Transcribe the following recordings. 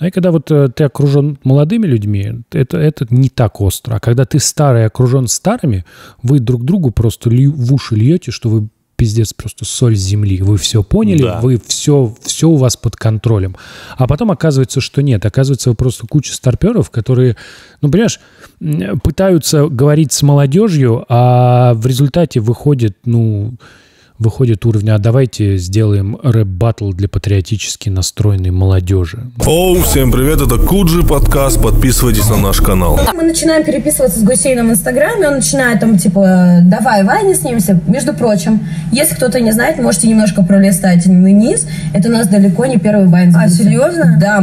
Да, ну, и когда вот э, ты окружен молодыми людьми, это, это не так остро. А когда ты старый окружен старыми, вы друг другу просто лью, в уши льете, что вы пиздец, просто соль земли. Вы все поняли, да. вы все, все у вас под контролем. А потом оказывается, что нет. Оказывается, вы просто куча старперов, которые, ну, понимаешь, пытаются говорить с молодежью, а в результате выходит, ну, выходит уровня «А давайте сделаем рэп-баттл для патриотически настроенной молодежи». Оу, всем привет, это Куджи подкаст, подписывайтесь на наш канал. Мы начинаем переписываться с Гусейном в Инстаграме, он начинает там типа «Давай, Ваня, снимемся». Между прочим, если кто-то не знает, можете немножко пролистать вниз, это у нас далеко не первый Вайн. А, серьезно? Да.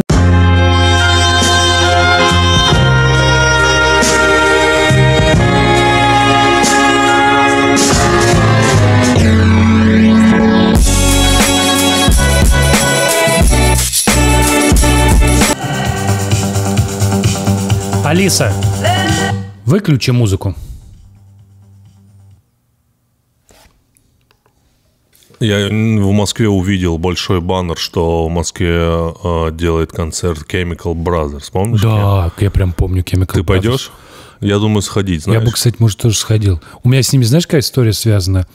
Алиса, выключи музыку. Я в Москве увидел большой баннер, что в Москве э, делает концерт Chemical Brothers. Помнишь? Да, я прям помню Chemical Ты Brothers. Ты пойдешь? я думаю, сходить, знаешь. Я бы, кстати, может, тоже сходил. У меня с ними, знаешь, какая история связана?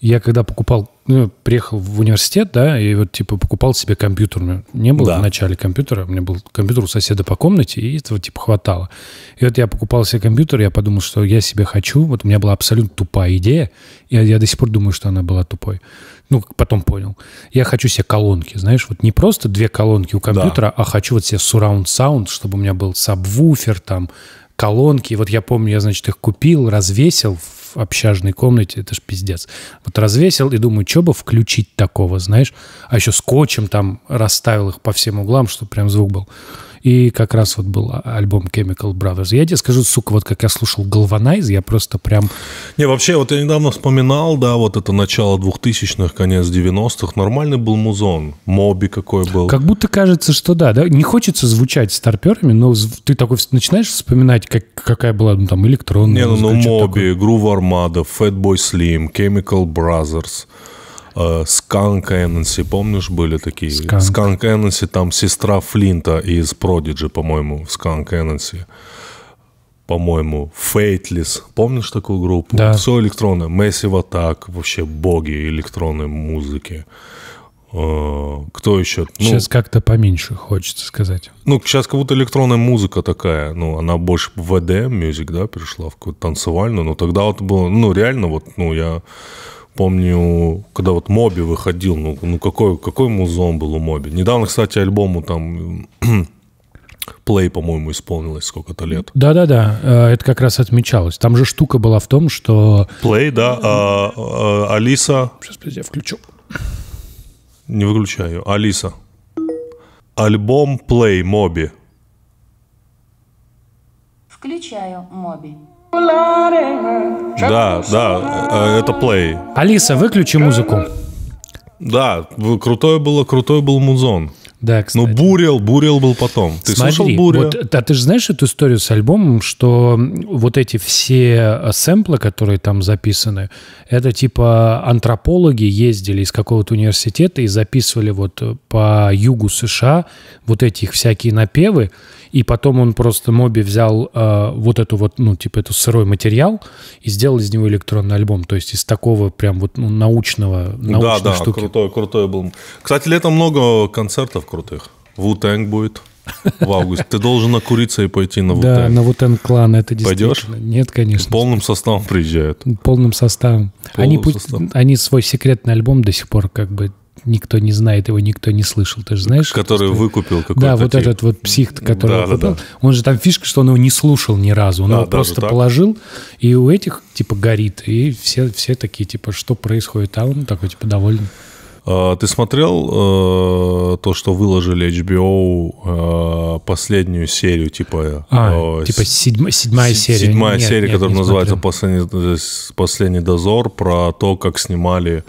Я когда покупал, ну, приехал в университет, да, и вот, типа, покупал себе компьютер. У меня не было да. в начале компьютера, у меня был компьютер у соседа по комнате, и этого, типа, хватало. И вот я покупал себе компьютер, я подумал, что я себе хочу, вот у меня была абсолютно тупая идея, я, я до сих пор думаю, что она была тупой. Ну, потом понял. Я хочу себе колонки, знаешь, вот не просто две колонки у компьютера, да. а хочу вот себе surround sound, чтобы у меня был сабвуфер там, колонки. Вот я помню, я, значит, их купил, развесил в общажной комнате. Это ж пиздец. Вот развесил и думаю, что бы включить такого, знаешь? А еще скотчем там расставил их по всем углам, чтобы прям звук был. И как раз вот был а, альбом Chemical Brothers. Я тебе скажу, сука, вот как я слушал Galvanize, я просто прям... Не, вообще, вот я недавно вспоминал, да, вот это начало 2000-х, конец 90-х. Нормальный был музон. Моби какой был. Как будто кажется, что да, да. Не хочется звучать старперами, но ты такой начинаешь вспоминать, как, какая была ну, там электронная Не, ну, ну Моби, Грув Армада, Fatboy Slim, Chemical Brothers. Сканк э, Эннси, помнишь, были такие? Сканк, Сканк там сестра Флинта из Продиджи, по-моему, в Сканк Эннси. По-моему, Фейтлис. Помнишь такую группу? Да. Все электронное. Massive Attack. Вообще боги электронной музыки. Э, кто еще? Сейчас ну, как-то поменьше хочется сказать. Ну, сейчас как будто электронная музыка такая. Ну, она больше в ВД мюзик, да, перешла в какую-то танцевальную. Но тогда вот было, ну, реально вот, ну, я помню, когда вот Моби выходил, ну, ну какой, какой музон был у Моби. Недавно, кстати, альбому там Play, по-моему, исполнилось сколько-то лет. Да-да-да, э, это как раз отмечалось. Там же штука была в том, что... Play, да, а, а, Алиса... Сейчас, подожди, я включу. Не выключаю. Алиса. Альбом Play Моби. Включаю Моби. Да, да, э, э, это плей. Алиса, выключи музыку. Да, крутое было, крутой был музон. Да, кстати. Ну, Бурел, Бурел был потом. Ты Смотри, слушал Бурел? Вот, а ты же знаешь эту историю с альбомом, что вот эти все э, сэмплы, которые там записаны, это типа антропологи ездили из какого-то университета и записывали вот по югу США вот этих всякие напевы, и потом он просто Моби взял э, вот эту вот, ну, типа, эту сырой материал и сделал из него электронный альбом. То есть из такого прям вот ну, научного, научной да, да, штуки. крутой, крутой был. Кстати, летом много концертов крутых. Вутэнг будет в августе. Ты должен накуриться и пойти на Вутэнг. Да, на Вутэнг клан это действительно. Пойдешь? Нет, конечно. Полным составом приезжают. Полным составом. Полным они, составом. они свой секретный альбом до сих пор как бы никто не знает, его никто не слышал. Ты же знаешь? Который что... выкупил какой-то Да, вот тип. этот вот псих, который да, выкупил. Да, да. Он же там фишка, что он его не слушал ни разу. Он да, его просто так. положил, и у этих типа горит. И все, все такие, типа, что происходит? А он такой, типа, доволен. А, ты смотрел э, то, что выложили HBO э, последнюю серию, типа... Э, а, э, типа седьма, седьмая серия. Седьмая нет, серия, нет, которая называется «Последний, э, «Последний дозор», про то, как снимали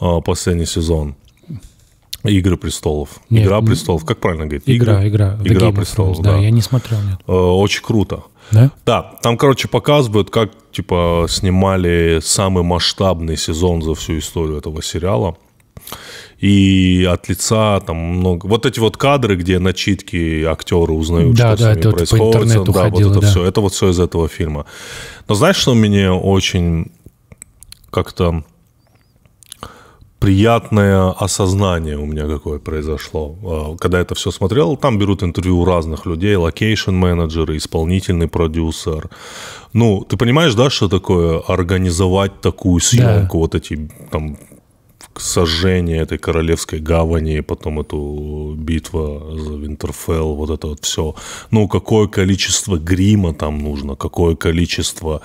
э, последний сезон. Игры престолов. Нет, игра престолов. Как правильно говорить? Игра, игра. Игра, престолов. да. да, я не смотрел, нет. Э, очень круто. Да? Да. Там, короче, показывают, как, типа, снимали самый масштабный сезон за всю историю этого сериала. И от лица там много... Вот эти вот кадры, где начитки актеры узнают, да, что да, с ними это происходит. Вот по да, ходило, вот это да. все. Это вот все из этого фильма. Но знаешь, что мне очень как-то приятное осознание у меня какое произошло. Э, когда это все смотрел, там берут интервью у разных людей, локейшн-менеджеры, исполнительный продюсер. Ну, ты понимаешь, да, что такое организовать такую съемку, да. вот эти там сожжение этой королевской гавани, потом эту битва за Винтерфелл, вот это вот все. Ну, какое количество грима там нужно, какое количество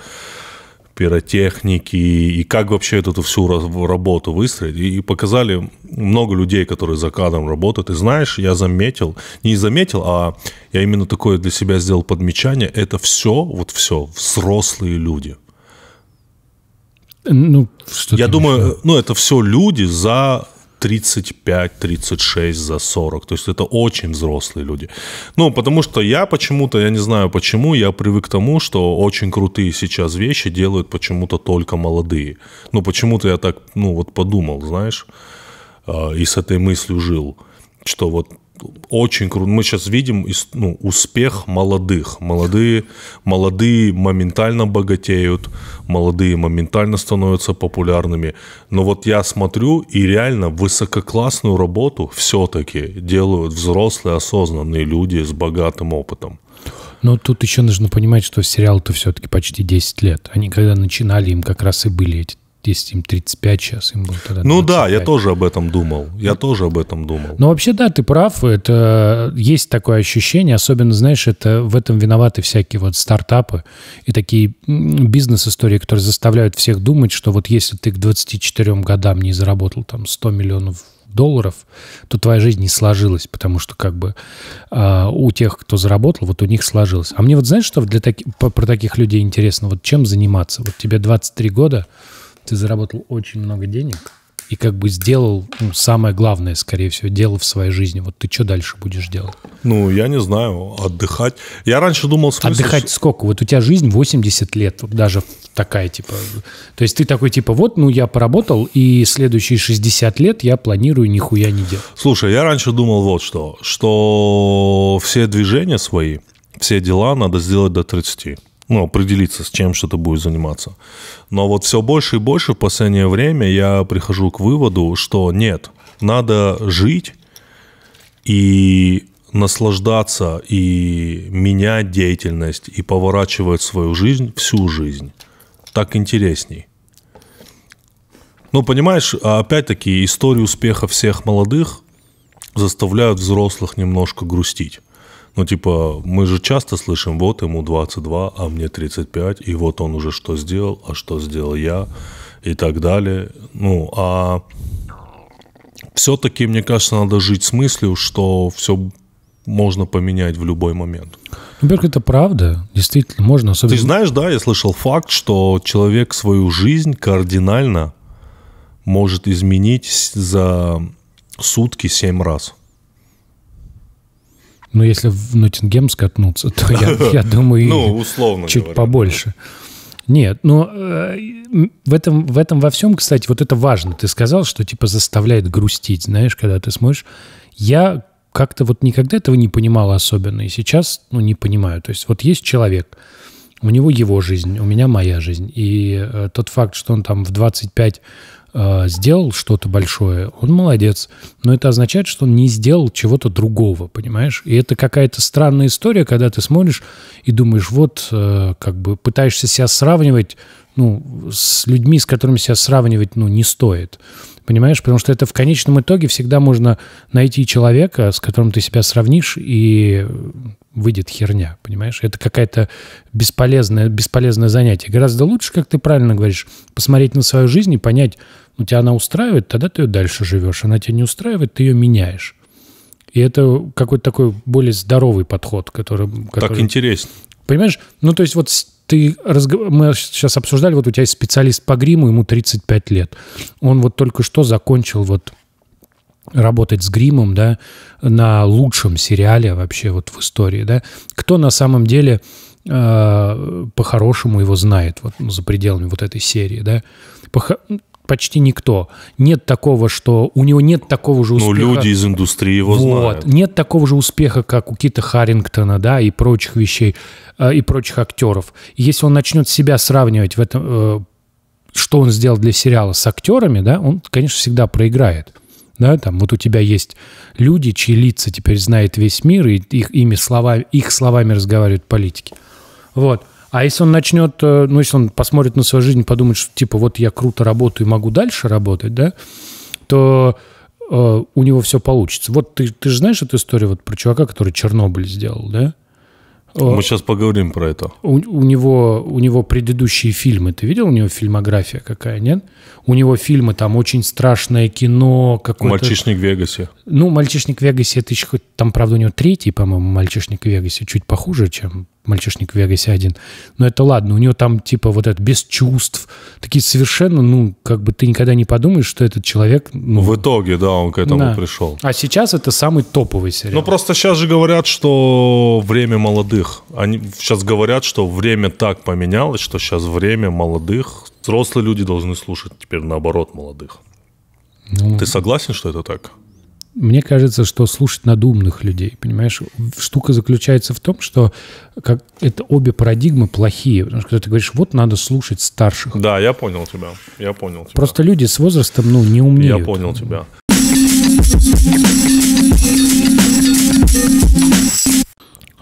пиротехники, и как вообще эту всю работу выстроить. И показали много людей, которые за кадром работают. И знаешь, я заметил, не заметил, а я именно такое для себя сделал подмечание, это все, вот все, взрослые люди. Ну, что я думаю, ну это все люди за 35-36 за 40. То есть это очень взрослые люди. Ну, потому что я почему-то, я не знаю почему, я привык к тому, что очень крутые сейчас вещи делают почему-то только молодые. Ну, почему-то я так, ну, вот подумал, знаешь, э, и с этой мыслью жил, что вот очень круто. Мы сейчас видим ну, успех молодых. Молодые, молодые моментально богатеют, молодые моментально становятся популярными. Но вот я смотрю, и реально высококлассную работу все-таки делают взрослые, осознанные люди с богатым опытом. Но тут еще нужно понимать, что сериал-то все-таки почти 10 лет. Они когда начинали, им как раз и были эти 10, им 35 сейчас им было тогда. Ну да, я тоже об этом думал. Я ну, тоже об этом думал. Но ну, вообще, да, ты прав. Это есть такое ощущение, особенно, знаешь, это в этом виноваты всякие вот стартапы и такие бизнес-истории, которые заставляют всех думать, что вот если ты к 24 годам не заработал там 100 миллионов долларов, то твоя жизнь не сложилась, потому что как бы э, у тех, кто заработал, вот у них сложилось. А мне вот знаешь, что для таки, про таких людей интересно? Вот чем заниматься? Вот тебе 23 года, ты заработал очень много денег и как бы сделал ну, самое главное, скорее всего, дело в своей жизни. Вот ты что дальше будешь делать? Ну, я не знаю, отдыхать. Я раньше думал... Смысле... Отдыхать сколько? Вот у тебя жизнь 80 лет, даже такая, типа... То есть ты такой, типа, вот, ну, я поработал, и следующие 60 лет я планирую нихуя не делать. Слушай, я раньше думал вот что, что все движения свои, все дела надо сделать до 30 ну, определиться, с чем что то будет заниматься. Но вот все больше и больше в последнее время я прихожу к выводу, что нет, надо жить и наслаждаться и менять деятельность и поворачивать свою жизнь всю жизнь. Так интересней. Ну, понимаешь, опять-таки историю успеха всех молодых заставляют взрослых немножко грустить. Ну, типа, мы же часто слышим, вот ему 22, а мне 35, и вот он уже что сделал, а что сделал я, и так далее. Ну, а все-таки, мне кажется, надо жить с мыслью, что все можно поменять в любой момент. Берг, это правда, действительно, можно особенно... Ты знаешь, да, я слышал факт, что человек свою жизнь кардинально может изменить за сутки семь раз. Ну, если в Ноттингем скатнуться, то я, я думаю, ну, условно чуть говоря, побольше. Нет, но ну, э, в, этом, в этом во всем, кстати, вот это важно. Ты сказал, что типа заставляет грустить, знаешь, когда ты смотришь. Я как-то вот никогда этого не понимал особенно, и сейчас, ну, не понимаю. То есть вот есть человек, у него его жизнь, у меня моя жизнь. И э, тот факт, что он там в 25 э, сделал что-то большое, он молодец. Но это означает, что он не сделал чего-то другого, понимаешь? И это какая-то странная история, когда ты смотришь и думаешь, вот, э, как бы пытаешься себя сравнивать, ну, с людьми, с которыми себя сравнивать, ну, не стоит. Понимаешь? Потому что это в конечном итоге всегда можно найти человека, с которым ты себя сравнишь, и выйдет херня, понимаешь? Это какая-то бесполезное, бесполезное занятие. Гораздо лучше, как ты правильно говоришь, посмотреть на свою жизнь и понять, ну, тебя она устраивает, тогда ты ее дальше живешь. Она тебя не устраивает, ты ее меняешь. И это какой-то такой более здоровый подход, который... который... Так интересно. Понимаешь? Ну, то есть вот ты разгов... мы сейчас обсуждали, вот у тебя есть специалист по гриму, ему 35 лет. Он вот только что закончил вот работать с гримом, да, на лучшем сериале вообще вот в истории, да. Кто на самом деле э, по-хорошему его знает вот ну, за пределами вот этой серии, да? По почти никто. Нет такого, что у него нет такого же ну, успеха. Ну, люди из индустрии его вот. знают. Нет такого же успеха, как у Кита Харрингтона, да, и прочих вещей, э, и прочих актеров. если он начнет себя сравнивать в этом, э, что он сделал для сериала с актерами, да, он, конечно, всегда проиграет. Да, там вот у тебя есть люди, чьи лица теперь знает весь мир, и их, ими слова, их словами разговаривают политики. Вот. А если он начнет, э, ну, если он посмотрит на свою жизнь подумает, что, типа, вот я круто работаю и могу дальше работать, да, то э, у него все получится. Вот ты, ты же знаешь эту историю вот про чувака, который Чернобыль сделал, да? Э, Мы сейчас поговорим про это. У, у, него, у него предыдущие фильмы, ты видел, у него фильмография какая, нет? У него фильмы там очень страшное кино. Какое-то... «Мальчишник в Вегасе». Ну, «Мальчишник в Вегасе» это еще... Там, правда, у него третий, по-моему, «Мальчишник в Вегасе» чуть похуже, чем мальчишник в Вегасе один. Но это ладно, у него там типа вот это без чувств, такие совершенно, ну, как бы ты никогда не подумаешь, что этот человек... Ну, в итоге, да, он к этому да. пришел. А сейчас это самый топовый сериал. Ну, просто сейчас же говорят, что время молодых. Они сейчас говорят, что время так поменялось, что сейчас время молодых. Взрослые люди должны слушать теперь наоборот молодых. Ну, ты согласен, что это так? мне кажется, что слушать надумных людей, понимаешь, штука заключается в том, что как это обе парадигмы плохие, потому что когда ты говоришь, вот надо слушать старших. Да, я понял тебя, я понял тебя. Просто люди с возрастом, ну, не умеют. Я понял тебя.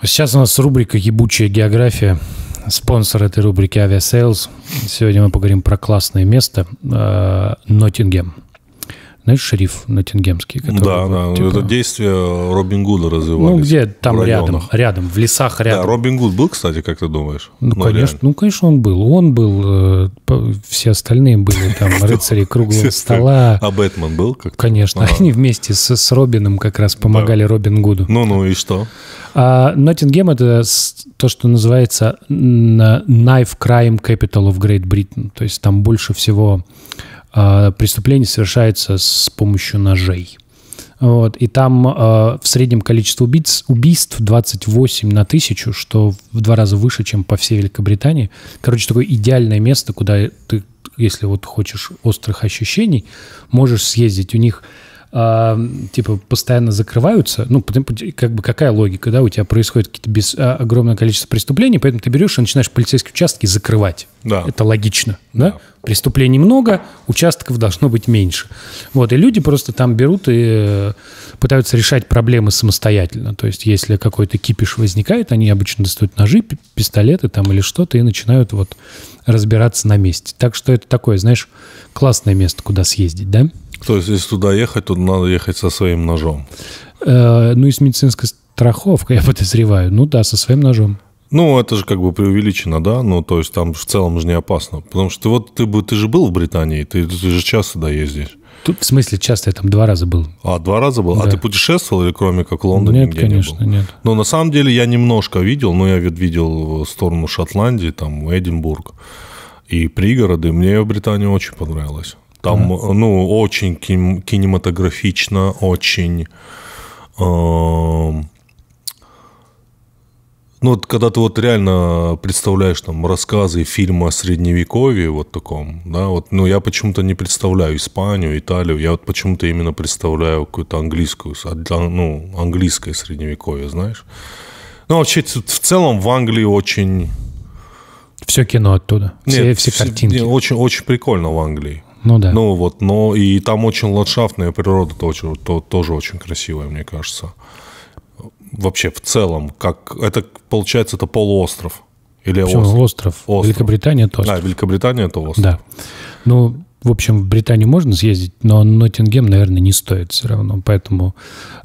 Сейчас у нас рубрика «Ебучая география». Спонсор этой рубрики «Авиасейлз». Сегодня мы поговорим про классное место э, Ноттингем знаешь, шериф Ноттингемский? Который, да, да, ну, типа... это действие Робин Гуда развивалось Ну, где там рядом, рядом, в лесах рядом. Да, Робин Гуд был, кстати, как ты думаешь? Ну, ну конечно, ну, конечно, он был. Он был, э, все остальные были там рыцари круглого стола. А Бэтмен был как Конечно, они вместе с, с Робином как раз помогали Робин Гуду. Ну, ну и что? А, Ноттингем — это то, что называется Knife Crime Capital of Great Britain. То есть там больше всего а, преступление совершается с помощью ножей. Вот, и там э, в среднем количество убийц, убийств 28 на тысячу, что в два раза выше, чем по всей Великобритании. Короче, такое идеальное место, куда ты, если вот хочешь острых ощущений, можешь съездить. У них а, типа постоянно закрываются, ну, как бы какая логика, да, у тебя происходит какие-то без, а, огромное количество преступлений, поэтому ты берешь и начинаешь полицейские участки закрывать. Да. Это логично, да? да? Преступлений много, участков должно быть меньше. Вот, и люди просто там берут и э, пытаются решать проблемы самостоятельно. То есть, если какой-то кипиш возникает, они обычно достают ножи, пистолеты там или что-то и начинают вот разбираться на месте. Так что это такое, знаешь, классное место, куда съездить, да? То есть, если туда ехать, то надо ехать со своим ножом. Э, ну, и с медицинской страховкой, я подозреваю. Ну да, со своим ножом. Ну, это же как бы преувеличено, да? Ну, то есть там в целом же не опасно. Потому что вот ты, бы, ты же был в Британии, ты, ты же часто сюда ездишь. Тут, в смысле, часто я там два раза был. А, два раза был? А да. А ты путешествовал или кроме как в Лондоне? Нет, конечно, не был? нет. Но ну, на самом деле я немножко видел, но ну, я видел в сторону Шотландии, там, Эдинбург и пригороды. Мне в Британии очень понравилось. Там, mm. ну, очень кин- кинематографично, очень... Э- ну, вот когда ты вот реально представляешь там рассказы, фильмы о средневековье вот таком, да, вот, ну, я почему-то не представляю Испанию, Италию, я вот почему-то именно представляю какую-то английскую, а, ну, английское средневековье, знаешь. Ну, вообще, в целом в Англии очень... Все кино оттуда, все, Нет, все картинки. Очень, очень прикольно в Англии. Ну да. Ну вот, но и там очень ландшафтная природа тоже, то, тоже очень красивая, мне кажется. Вообще в целом, как это получается, это полуостров. Или Почему остров? остров? остров. Великобритания это остров. Да, Великобритания это остров. Да. Ну, в общем, в Британию можно съездить, но Ноттингем, наверное, не стоит все равно. Поэтому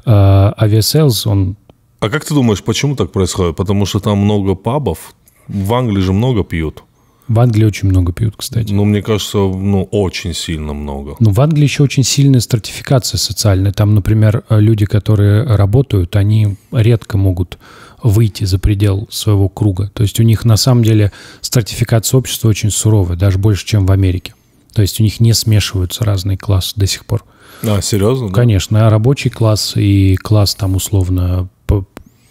э, а, авиаселс, он... А как ты думаешь, почему так происходит? Потому что там много пабов. В Англии же много пьют. В Англии очень много пьют, кстати. Ну, мне кажется, ну, очень сильно много. Ну, в Англии еще очень сильная стратификация социальная. Там, например, э, люди, которые работают, они редко могут выйти за предел своего круга. То есть у них на самом деле стратификация общества очень суровая, даже больше, чем в Америке. То есть у них не смешиваются разные классы до сих пор. А, серьезно? Да? Конечно, а рабочий класс и класс там условно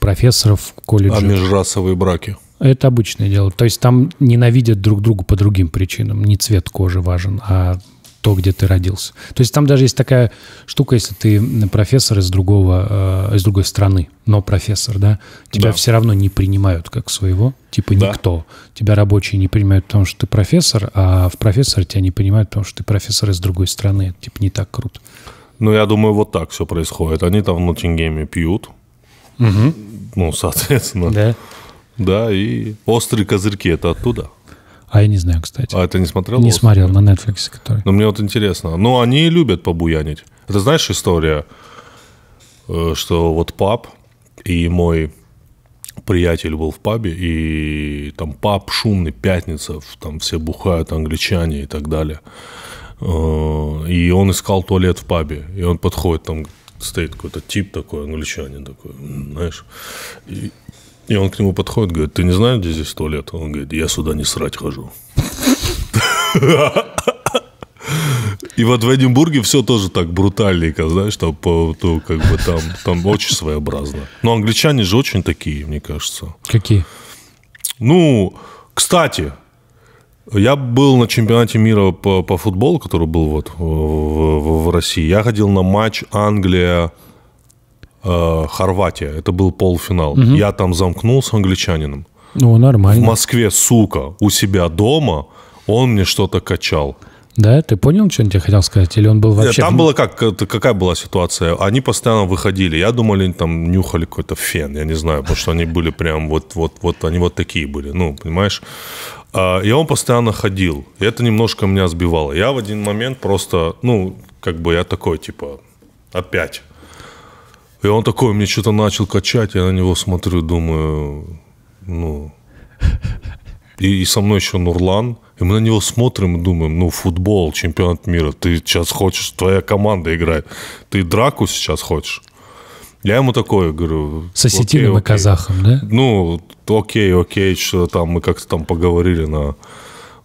профессоров в колледже. А межрасовые браки? Это обычное дело. То есть там ненавидят друг друга по другим причинам. Не цвет кожи важен, а то, где ты родился. То есть там даже есть такая штука, если ты профессор из другого, э, из другой страны, но профессор, да, тебя да. все равно не принимают как своего, типа да. никто. Тебя рабочие не принимают, потому что ты профессор, а в профессор тебя не принимают, потому что ты профессор из другой страны. Это, типа не так круто. Ну, я думаю, вот так все происходит. Они там в Ноттингеме пьют. Угу. Ну, соответственно. Да. Да, и «Острые козырьки» — это оттуда. А я не знаю, кстати. А ты не смотрел? Не смотрел, на Netflix. Который... Но ну, мне вот интересно. Ну, они любят побуянить. Это знаешь история, э, что вот пап и мой приятель был в пабе, и там паб шумный, пятница, там все бухают, англичане и так далее. Э, и он искал туалет в пабе. И он подходит, там стоит какой-то тип такой, англичанин такой, знаешь. И он к нему подходит, говорит, ты не знаешь, где здесь туалет? Он говорит, я сюда не срать хожу. И вот в Эдинбурге все тоже так брутальненько, знаешь, там, по, то, как бы там, там очень своеобразно. Но англичане же очень такие, мне кажется. Какие? Ну, кстати, я был на чемпионате мира по, по футболу, который был вот в, в, в России. Я ходил на матч Англия Э, Хорватия. Это был полуфинал. Угу. Я там замкнулся англичанином. Ну, нормально. В Москве, сука, у себя дома он мне что-то качал. Да, ты понял, что он тебе хотел сказать? Или он был вообще... Там была как, какая была ситуация? Они постоянно выходили. Я думал, они там нюхали какой-то фен, я не знаю, потому что они были прям вот, вот, вот, они вот такие были, ну, понимаешь? А, и он постоянно ходил. И это немножко меня сбивало. Я в один момент просто, ну, как бы я такой, типа, опять и он такой, мне что-то начал качать, я на него смотрю, думаю, ну... И, и со мной еще Нурлан, и мы на него смотрим и думаем, ну, футбол, чемпионат мира, ты сейчас хочешь, твоя команда играет, ты драку сейчас хочешь? Я ему такое говорю. Сосетили осетином и казахом, да? Ну, окей, окей, что там мы как-то там поговорили на...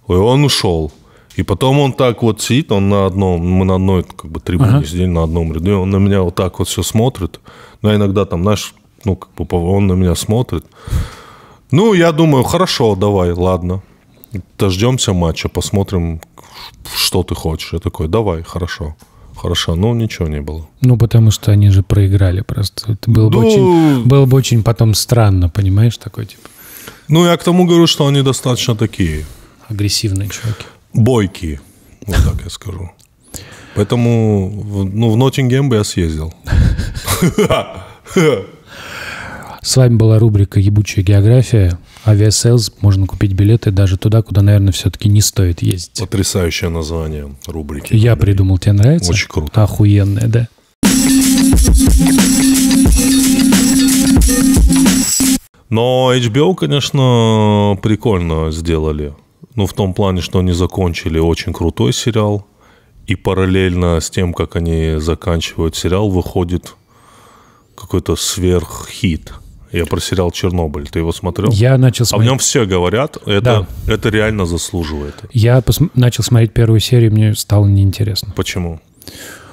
И он ушел. И потом он так вот сидит, он на одном, мы на одной как бы трибуне ага. сидели, на одном ряду, и он на меня вот так вот все смотрит. Ну, иногда там, знаешь, ну, как бы он на меня смотрит. Ну, я думаю, хорошо, давай, ладно. Дождемся матча, посмотрим, что ты хочешь. Я такой, давай, хорошо. Хорошо, но ну, ничего не было. Ну, потому что они же проиграли просто. Это было, да... бы ну, очень, было бы очень потом странно, понимаешь, такой типа. Ну, я к тому говорю, что они достаточно такие. Агрессивные чуваки бойкие, вот так я скажу. Поэтому ну, в Ноттингем бы я съездил. С вами была рубрика «Ебучая география». Авиасейлс. Можно купить билеты даже туда, куда, наверное, все-таки не стоит ездить. Потрясающее название рубрики. Я Андрей. придумал. Тебе нравится? Очень круто. Охуенное, да. Но HBO, конечно, прикольно сделали. Ну, в том плане, что они закончили очень крутой сериал. И параллельно с тем, как они заканчивают сериал, выходит какой-то сверххит. Я про сериал «Чернобыль». Ты его смотрел? Я начал смотреть. А нем все говорят, это, да. это реально заслуживает. Я пос... начал смотреть первую серию, мне стало неинтересно. Почему? Почему?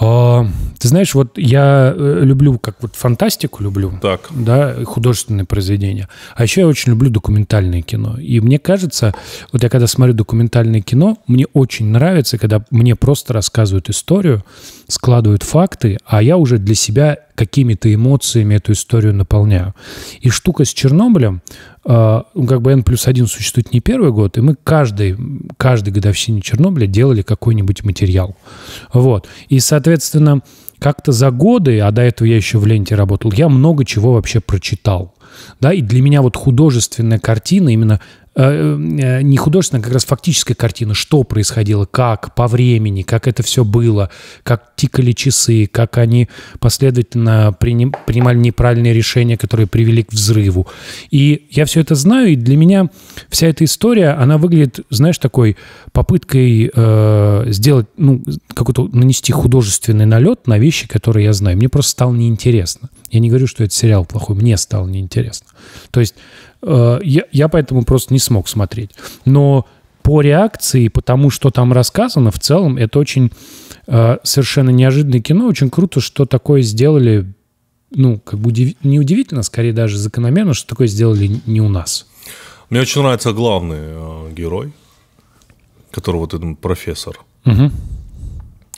А, ты знаешь, вот я э, люблю, как вот фантастику люблю, так. да, художественные произведения. А еще я очень люблю документальное кино. И мне кажется, вот я когда смотрю документальное кино, мне очень нравится, когда мне просто рассказывают историю, складывают факты, а я уже для себя какими-то эмоциями эту историю наполняю. И штука с Чернобылем, а, ну, как бы N плюс 1 существует не первый год, и мы каждый, каждый годовщине Чернобыля делали какой-нибудь материал. Вот. И, соответственно, как-то за годы, а до этого я еще в ленте работал, я много чего вообще прочитал. Да, и для меня вот художественная картина именно Э, э, не художественная, а как раз фактическая картина, что происходило, как, по времени, как это все было, как тикали часы, как они последовательно принимали неправильные решения, которые привели к взрыву. И я все это знаю, и для меня вся эта история, она выглядит, знаешь, такой попыткой э, сделать, ну, какой-то нанести художественный налет на вещи, которые я знаю. Мне просто стало неинтересно. Я не говорю, что этот сериал плохой, мне стало неинтересно. То есть Э, я, я поэтому просто не смог смотреть. Но по реакции, по тому, что там рассказано, в целом это очень э, совершенно неожиданное кино. Очень круто, что такое сделали, ну, как бы удив... не удивительно, скорее даже закономерно, что такое сделали не у нас. Мне очень нравится главный э, герой, которого вот этот профессор. Угу.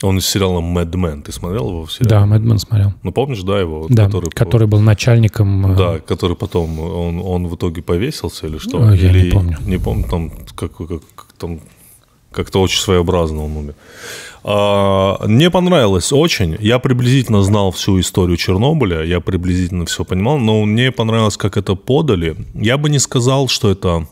Он из сериала Mad Men. Ты смотрел его в сериале? Да, Mad Men смотрел. Ну, помнишь, да, его? Да, который, который был начальником... Э, да, который потом... Он, он в итоге повесился или что? я или, не помню. Не помню, там как, как, там как-то очень своеобразно он умер. А, мне понравилось очень. Я приблизительно знал всю историю Чернобыля, я приблизительно все понимал, но мне понравилось, как это подали. Я бы не сказал, что это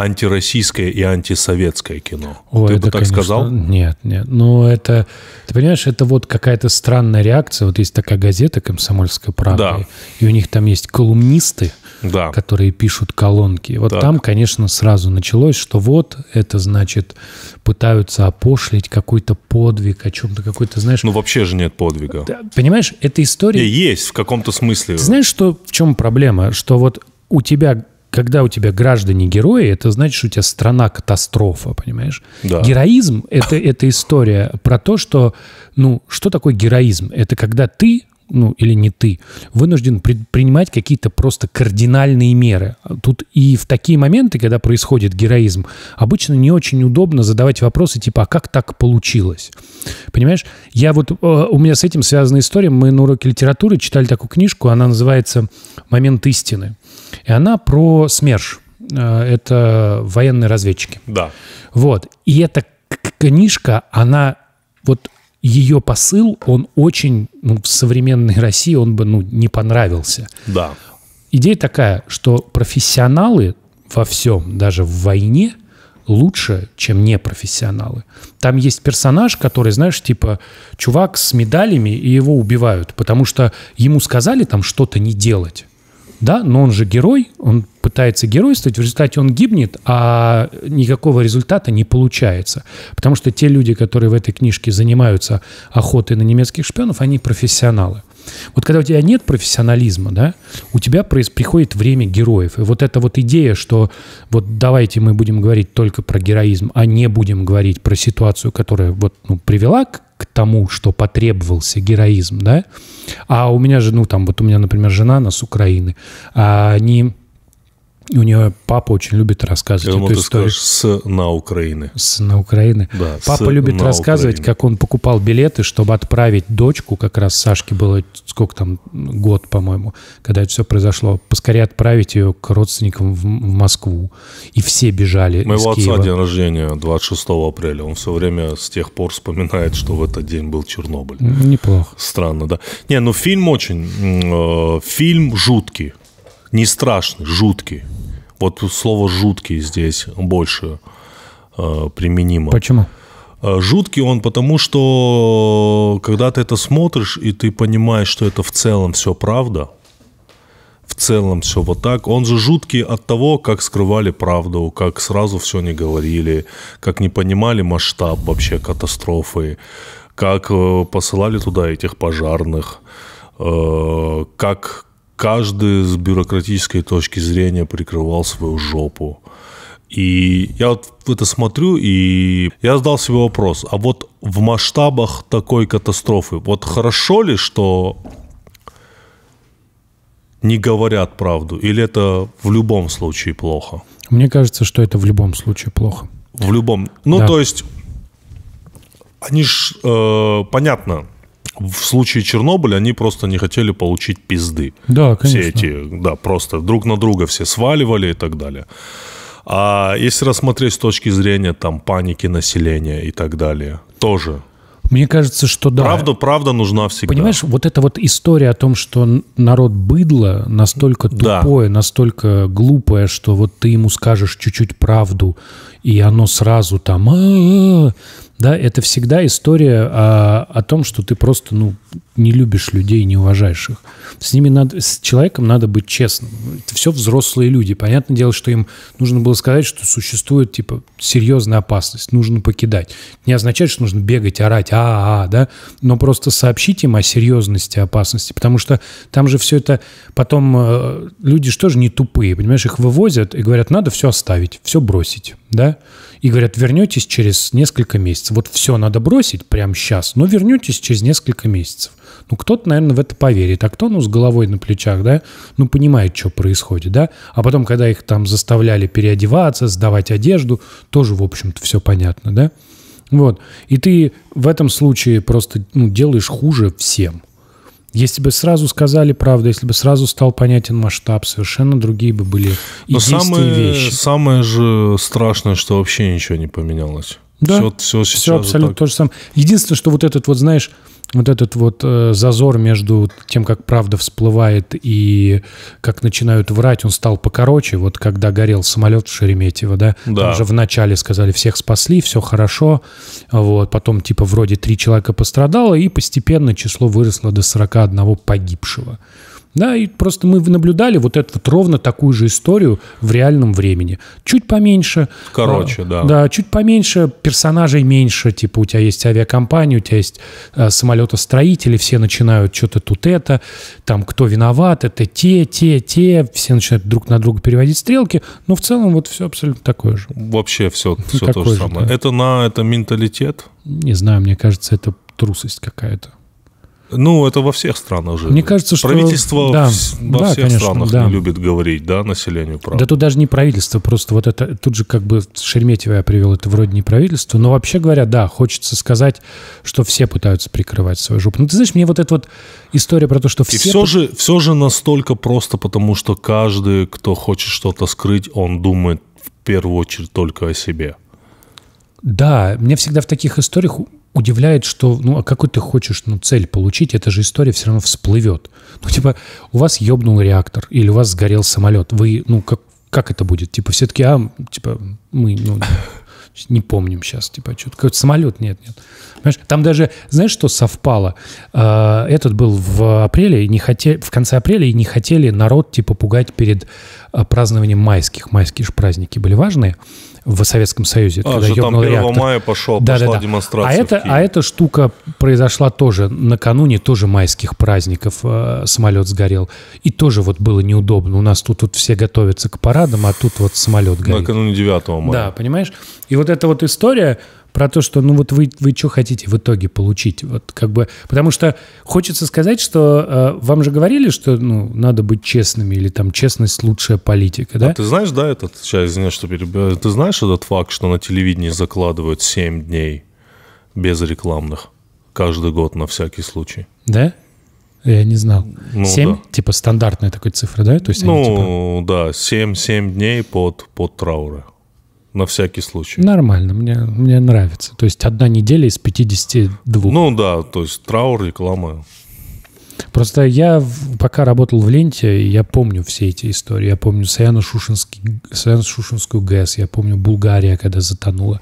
антироссийское и антисоветское кино. О, Ты это, бы так конечно, сказал? Нет, нет. Ну, это... Ты понимаешь, это вот какая-то странная реакция. Вот есть такая газета «Комсомольская правда», да. и у них там есть колумнисты, да. которые пишут колонки. Вот так. там, конечно, сразу началось, что вот это значит пытаются опошлить какой-то подвиг, о чем-то какой-то, знаешь... Ну, вообще же нет подвига. Понимаешь, эта история... Есть в каком-то смысле. Ты знаешь, что, в чем проблема? Что вот у тебя когда у тебя граждане герои, это значит, что у тебя страна катастрофа, понимаешь? Да. Героизм это, это история про то, что, ну, что такое героизм? Это когда ты ну или не ты, вынужден принимать какие-то просто кардинальные меры. Тут и в такие моменты, когда происходит героизм, обычно не очень удобно задавать вопросы типа «а как так получилось?». Понимаешь, я вот, э, у меня с этим связана история, мы на уроке литературы читали такую книжку, она называется «Момент истины», и она про СМЕРШ, э, это военные разведчики. Да. Вот, и эта книжка, она вот ее посыл, он очень, ну, в современной России он бы, ну, не понравился. Да. Идея такая, что профессионалы во всем, даже в войне, лучше, чем непрофессионалы. Там есть персонаж, который, знаешь, типа чувак с медалями, и его убивают, потому что ему сказали там что-то не делать да, но он же герой, он пытается геройствовать, в результате он гибнет, а никакого результата не получается. Потому что те люди, которые в этой книжке занимаются охотой на немецких шпионов, они профессионалы. Вот когда у тебя нет профессионализма, да, у тебя проис приходит время героев. И вот эта вот идея, что вот давайте мы будем говорить только про героизм, а не будем говорить про ситуацию, которая вот ну, привела к к тому, что потребовался героизм, да? А у меня же, ну, там, вот у меня, например, жена она с Украины, а они у нее папа очень любит рассказывать Я эту историю. Скажешь, с на Украины. С на Украины. Да, папа любит рассказывать, Украины. как он покупал билеты, чтобы отправить дочку, как раз Сашке было сколько там, год, по-моему, когда это все произошло, поскорее отправить ее к родственникам в, в Москву. И все бежали Моего из отца день рождения 26 апреля. Он все время с тех пор вспоминает, что в этот день был Чернобыль. Неплохо. Странно, да. Не, ну фильм очень... Э, фильм жуткий не страшный, жуткий. Вот слово жуткий здесь больше э, применимо. Почему? Э, жуткий он, потому что когда ты это смотришь и ты понимаешь, что это в целом все правда, в целом все вот так. Он же жуткий от того, как скрывали правду, как сразу все не говорили, как не понимали масштаб вообще катастрофы, как э, посылали туда этих пожарных, э, как каждый с бюрократической точки зрения прикрывал свою жопу. И я вот это смотрю, и я задал себе вопрос, а вот в масштабах такой катастрофы, вот хорошо ли, что не говорят правду, или это в любом случае плохо? Мне кажется, что это в любом случае плохо. В любом. Ну, да. то есть, они ж, э, понятно, в случае Чернобыля они просто не хотели получить пизды. Да, конечно. Все эти, да, просто друг на друга все сваливали и так далее. А если рассмотреть с точки зрения там паники населения и так далее, тоже. Мне кажется, что да. Правда, правда нужна всегда. Понимаешь, вот эта вот история о том, что народ быдло настолько тупое, да. настолько глупое, что вот ты ему скажешь чуть-чуть правду, и оно сразу там... А -а -а, да, это всегда история о, а, о том, что ты просто, ну, не любишь людей, не уважаешь их. С ними надо, с человеком надо быть честным. Это все взрослые люди. Понятное дело, что им нужно было сказать, что существует, типа, серьезная опасность, нужно покидать. Не означает, что нужно бегать, орать, а, а, а да, но просто сообщить им о серьезности опасности, потому что там же все это потом, э, люди же тоже не тупые, понимаешь, их вывозят и говорят, надо все оставить, все бросить да, и говорят, вернетесь через несколько месяцев. Вот все надо бросить прямо сейчас, но вернетесь через несколько месяцев. Ну, кто-то, наверное, в это поверит, а кто, ну, с головой на плечах, да, ну, понимает, что происходит, да. А потом, когда их там заставляли переодеваться, сдавать одежду, тоже, в общем-то, все понятно, да. Вот. И ты в этом случае просто ну, делаешь хуже всем. Если бы сразу сказали правду, если бы сразу стал понятен масштаб, совершенно другие бы были и Но действия, самое, вещи. Самое же страшное, что вообще ничего не поменялось. Да, все, все, все абсолютно так. то же самое. Единственное, что вот этот вот, знаешь, вот этот вот э, зазор между тем, как правда всплывает и как начинают врать, он стал покороче. Вот когда горел самолет в Шереметьево, да, да. там же вначале сказали, всех спасли, все хорошо. Вот, потом типа вроде три человека пострадало, и постепенно число выросло до 41 погибшего. Да, и просто мы наблюдали вот эту вот ровно такую же историю в реальном времени. Чуть поменьше. Короче, а, да. Да, чуть поменьше, персонажей меньше. Типа у тебя есть авиакомпания, у тебя есть э, самолетостроители, все начинают что-то тут это, там кто виноват, это те, те, те. Все начинают друг на друга переводить стрелки. Но в целом вот все абсолютно такое же. Вообще все, все то же, же самое. Да. Это на это менталитет? Не знаю, мне кажется, это трусость какая-то. Ну, это во всех странах же. Мне кажется, что... Правительство да, во да, всех конечно, странах да. не любит говорить, да, населению правду. Да тут даже не правительство, просто вот это... Тут же как бы Шереметьево я привел, это вроде не правительство, но вообще говоря, да, хочется сказать, что все пытаются прикрывать свою жопу. Ну, ты знаешь, мне вот эта вот история про то, что все... И все, же, все же настолько просто, потому что каждый, кто хочет что-то скрыть, он думает в первую очередь только о себе. Да, мне всегда в таких историях удивляет, что, ну, а какой ты хочешь, ну, цель получить, эта же история все равно всплывет. Ну, типа, у вас ёбнул реактор или у вас сгорел самолет. Вы, ну, как, как это будет? Типа, все-таки, а, типа, мы, ну, не помним сейчас, типа, что-то, какой-то самолет, нет, нет. Понимаешь? Там даже, знаешь, что совпало? А, этот был в апреле, и не хотели, в конце апреля, и не хотели народ, типа, пугать перед а, празднованием майских. Майские же праздники были важные в Советском Союзе. А, когда же там 1 реактор. мая пошел, да, пошла да, да. демонстрация. А, это, а эта штука произошла тоже накануне тоже майских праздников. Э, а, самолет сгорел. И тоже вот было неудобно. У нас тут, тут все готовятся к парадам, а тут вот самолет горит. Накануне 9 мая. Да, понимаешь? И вот эта вот история про то, что ну вот вы, вы что хотите в итоге получить? Вот как бы, потому что хочется сказать, что э, вам же говорили, что ну, надо быть честными или там честность лучшая политика, да? А ты знаешь, да, этот, сейчас, извиняюсь, что перебиваю, ты знаешь этот факт, что на телевидении закладывают 7 дней без рекламных каждый год на всякий случай? Да? Я не знал. Ну, 7? Да. Типа стандартная такая цифра, да? То есть ну, они, типа... да, 7, 7 дней под, под трауры на всякий случай. Нормально, мне, мне нравится. То есть одна неделя из 52. Ну да, то есть траур, реклама. Просто я пока работал в ленте, я помню все эти истории. Я помню Саяно-Шушинскую ГЭС, я помню Булгария, когда затонула.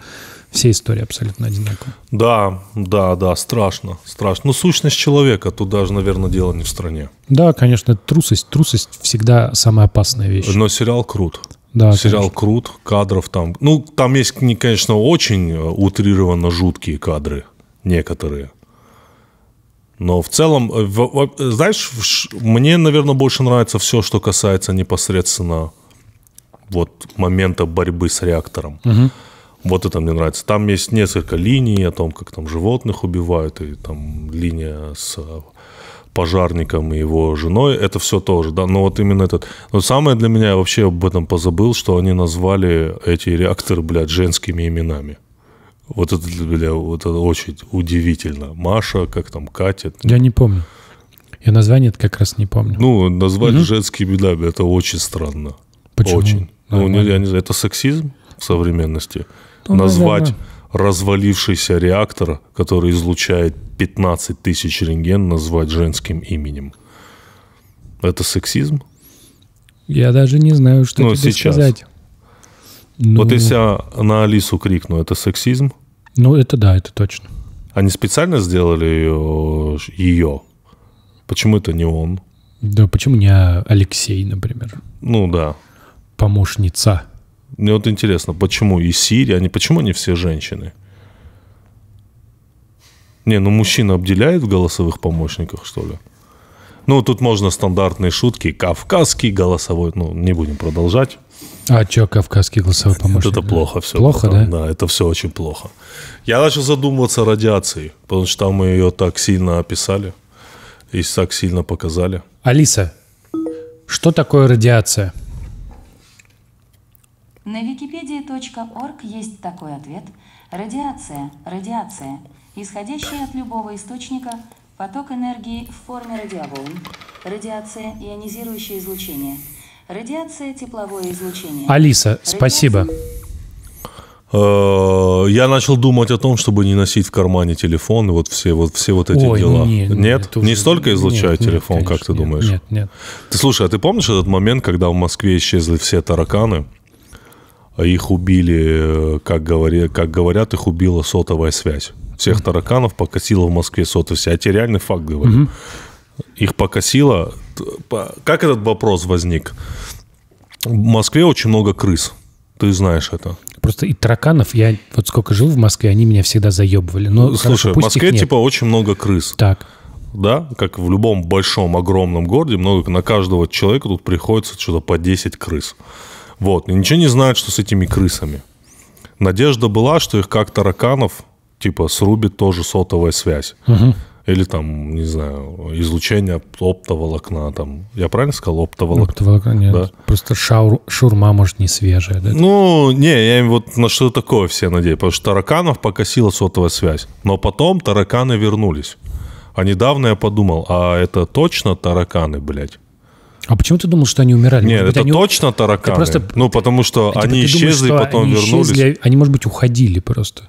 Все истории абсолютно одинаковые. Да, да, да, страшно, страшно. Но ну, сущность человека тут даже, наверное, дело не в стране. Да, конечно, трусость. Трусость всегда самая опасная вещь. Но сериал крут. Да, Сериал конечно. крут, кадров там. Ну, там есть, конечно, очень э, утрированно жуткие кадры, некоторые. Но в целом, э, знаешь, мне, наверное, больше нравится все, что касается непосредственно вот момента борьбы с реактором. Угу. Вот это мне нравится. Там есть несколько линий о том, как там животных убивают, и там линия с пожарником и его женой, это все тоже, да, но вот именно этот... Но самое для меня, я вообще об этом позабыл, что они назвали эти реакторы, блядь, женскими именами. Вот это, бля, вот это очень удивительно. Маша, как там, Катя. Я не помню. Я название как раз не помню. Ну, назвать угу. женскими именами, это очень странно. Почему? Очень. Ну, Нормально. Ну, я не знаю, это сексизм в современности. Ну, назвать... Наверное развалившийся реактор, который излучает 15 тысяч рентген, назвать женским именем. Это сексизм? Я даже не знаю, что ну, тебе сейчас. сказать. Ну... Вот если я на Алису крикну, это сексизм? Ну, это да, это точно. Они специально сделали ее? ее? Почему это не он? Да, почему не Алексей, например? Ну да. Помощница. Мне вот интересно, почему и Сирия, они а почему они все женщины? Не, ну мужчина обделяет в голосовых помощниках, что ли? Ну, тут можно стандартные шутки. Кавказский голосовой, ну, не будем продолжать. А что, кавказский голосовой помощник? Это плохо все. Плохо, потом, да? Да, это все очень плохо. Я начал задумываться о радиации, потому что там мы ее так сильно описали и так сильно показали. Алиса, что такое радиация? На wikipedia.org есть такой ответ. Радиация, радиация, исходящая от любого источника, поток энергии в форме радиоволн, радиация, ионизирующее излучение, радиация, тепловое излучение. Алиса, радиация... спасибо. Э, я начал думать о том, чтобы не носить в кармане телефон, и вот все вот, все вот эти Ой, дела. Не, не, нет? Не уже... столько излучает нет, телефон, нет, конечно, как ты нет, думаешь? Нет, нет. Ты слушай, а ты помнишь этот момент, когда в Москве исчезли все тараканы? их убили, э, как, говори, как говорят, их убила сотовая связь. Всех тараканов покосила в Москве сотовая связь. Я тебе реальный факт говорю. Угу. Их покосила. Как этот вопрос возник? В Москве очень много крыс. Ты знаешь это. Просто и тараканов, я вот сколько жил в Москве, они меня всегда заебывали. Но, Слушай, хорошо, в Москве типа очень много крыс. Так да, как в любом большом, огромном городе, много на каждого человека тут приходится что-то по 10 крыс. Вот, и ничего не знают, что с этими крысами. Надежда была, что их как тараканов, типа, срубит тоже сотовая связь. Угу. Или там, не знаю, излучение оптоволокна там. Я правильно сказал? Оптоволокна. Оптоволокна, нет. Да. Просто шаур, шурма, может, не свежая. Да? Ну, не, я им вот на что такое все надеюсь. Потому что тараканов покосила сотовая связь. Но потом тараканы вернулись. А недавно я подумал, а это точно тараканы, блядь? А почему ты думал, что они умирали? Нет, это они... точно тараканы. Это просто... Ну, потому что типа, они исчезли, думаешь, потом они вернулись. Исчезли, а они, может быть, уходили просто.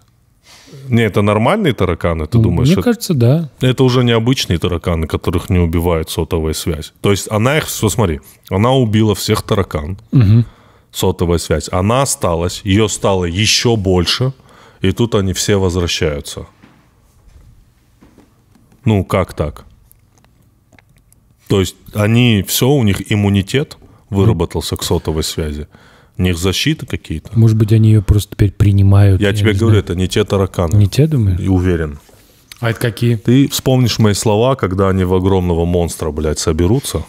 Не, это нормальные тараканы, ты ну, думаешь? Мне это... кажется, да. Это уже необычные тараканы, которых не убивает сотовая связь. То есть она их, смотри, она убила всех таракан, угу. сотовая связь. Она осталась, ее стало еще больше, и тут они все возвращаются. Ну, как так? То есть они все, у них иммунитет выработался к сотовой связи. У них защиты какие-то. Может быть, они ее просто теперь принимают. Я, я тебе говорю, знаю. это не те тараканы. Не те, думаешь? И уверен. А это какие? Ты вспомнишь мои слова, когда они в огромного монстра, блядь, соберутся,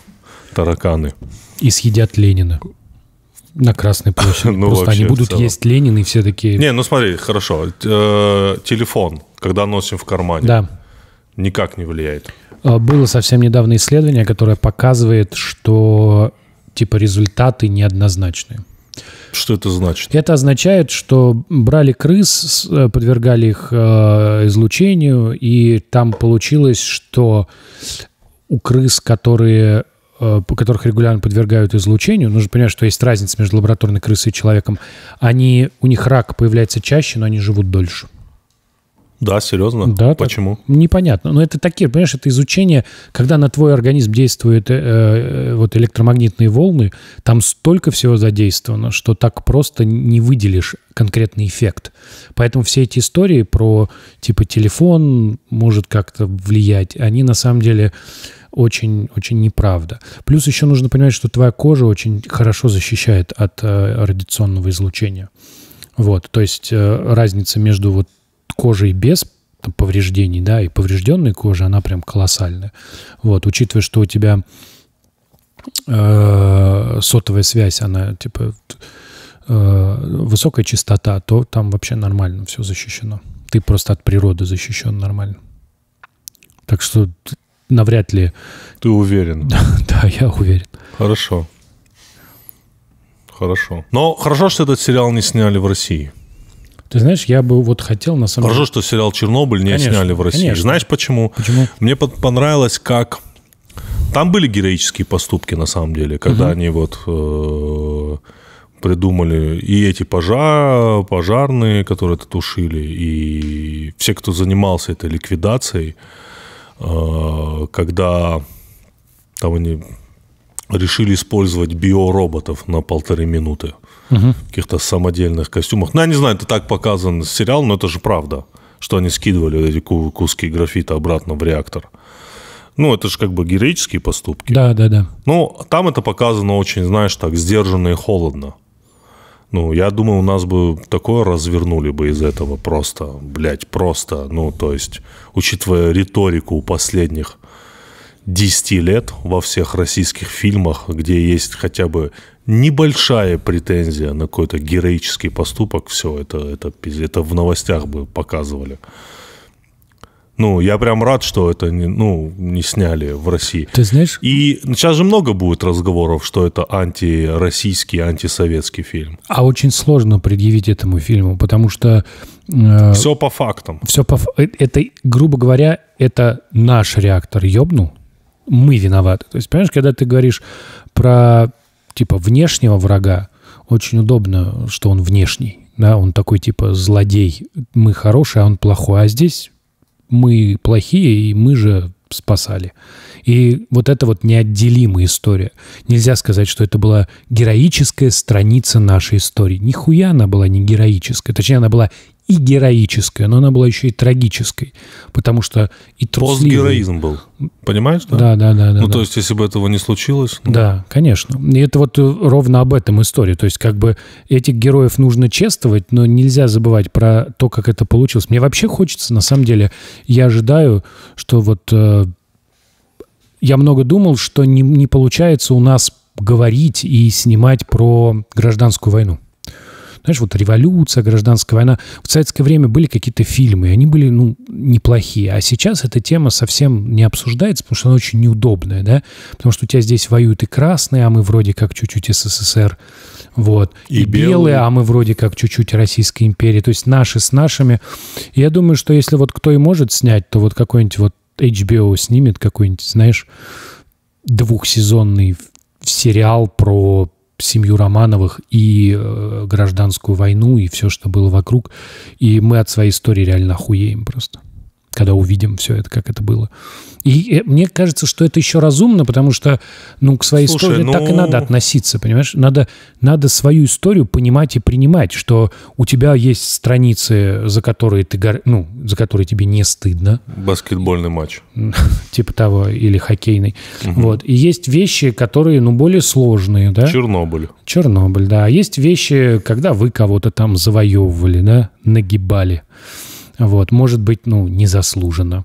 тараканы. И съедят Ленина. На Красной площади. ну, Просто они будут есть Ленина и все такие... Не, ну смотри, хорошо. Э, телефон, когда носим в кармане. Никак не влияет. А, было совсем недавно исследование, которое показывает, что типа результаты неоднозначные. Что это значит? Это означает, что брали крыс, э, подвергали их э, излучению, и там получилось, что у крыс, которые э, которых регулярно подвергают излучению, нужно понимать, что есть разница между лабораторной крысой и человеком, они, у них рак появляется чаще, но они живут дольше. Да, серьезно? Да. Почему? Так, непонятно. Но это такие, понимаешь, это изучение, когда на твой организм действуют э, э, вот электромагнитные волны, там столько всего задействовано, что так просто не выделишь конкретный эффект. Поэтому все эти истории про типа телефон может как-то влиять, они на самом деле очень-очень неправда. Плюс еще нужно понимать, что твоя кожа очень хорошо защищает от э, радиационного излучения. Вот, то есть э, разница между вот кожей без там, повреждений, да, и поврежденной кожи, она прям колоссальная. Вот, учитывая, что у тебя э, сотовая связь, она типа э, высокая частота, то там вообще нормально все защищено. Ты просто от природы защищен нормально. Так что навряд ли... Ты уверен? да, я уверен. Хорошо. Хорошо. Но хорошо, что этот сериал не сняли в России. Ты знаешь, я бы вот хотел на самом Хорошо, деле... что сериал «Чернобыль» не конечно, сняли в России. Конечно. Знаешь почему? Почему? Мне понравилось, как... Там были героические поступки, на самом деле, когда угу. они вот... Э придумали и эти пожар, пожарные, которые это тушили, и все, кто занимался этой ликвидацией, э, когда там они решили использовать биороботов на полторы минуты угу. каких-то самодельных костюмах. Ну, я не знаю, это так показан сериал, но это же правда, что они скидывали эти куски графита обратно в реактор. Ну, это же как бы героические поступки. Да, да, да. Ну, там это показано очень, знаешь, так, сдержанно и холодно. Ну, я думаю, у нас бы такое развернули бы из этого просто, блядь, просто. Ну, то есть, учитывая риторику у последних 10 лет во всех российских фильмах, где есть хотя бы небольшая претензия на какой-то героический поступок, все, это, это, это в новостях бы показывали. Ну, я прям рад, что это не, ну, не сняли в России. Ты знаешь? И сейчас же много будет разговоров, что это антироссийский, антисоветский фильм. А очень сложно предъявить этому фильму, потому что... Э, все по фактам. Все по... Э, это, грубо говоря, это наш реактор ёбнул, мы виноваты. То есть, понимаешь, когда ты говоришь про, типа, внешнего врага, очень удобно, что он внешний, да, он такой, типа, злодей, мы хорошие, а он плохой, а здесь мы плохие, и мы же спасали. И вот это вот неотделимая история. Нельзя сказать, что это была героическая страница нашей истории. Нихуя она была не героическая. Точнее, она была и героическая, но она была еще и трагической, потому что и трусливый. Постгероизм был, понимаешь, да? Да, да, да. ну, да. то есть, если бы этого не случилось... Ну... Да, конечно. И это вот э, ровно об этом история. То есть, как бы этих героев нужно чествовать, но нельзя забывать про то, как это получилось. Мне вообще хочется, на самом деле, я ожидаю, что вот э, я много думал, что не, не получается у нас говорить и снимать про гражданскую войну. Знаешь, вот революция, гражданская война. В советское время были какие-то фильмы, и они были, ну, неплохие. А сейчас эта тема совсем не обсуждается, потому что она очень неудобная, да? Потому что у тебя здесь воюют и красные, а мы вроде как чуть-чуть СССР, вот. И, и белые, белые, а мы вроде как чуть-чуть Российской империи. То есть наши с нашими. И я думаю, что если вот кто и может снять, то вот какой-нибудь вот HBO снимет какой-нибудь, знаешь, двухсезонный сериал про семью Романовых и э, гражданскую войну, и все, что было вокруг. И мы от своей истории реально охуеем просто когда увидим все это, как это было. И э, мне кажется, что это еще разумно, потому что, ну, к своей Слушай, истории ну... так и ну надо относиться, понимаешь? Надо, надо свою историю понимать и принимать, что у тебя есть страницы, за которые ты, гор... ну, за которые тебе не стыдно. Баскетбольный матч. Типа того, или хоккейный. Вот. И есть вещи, которые, ну, более сложные, да? Чернобыль. Чернобыль, да. А есть вещи, когда вы кого-то там завоевывали, да, нагибали вот, может быть, ну, незаслуженно.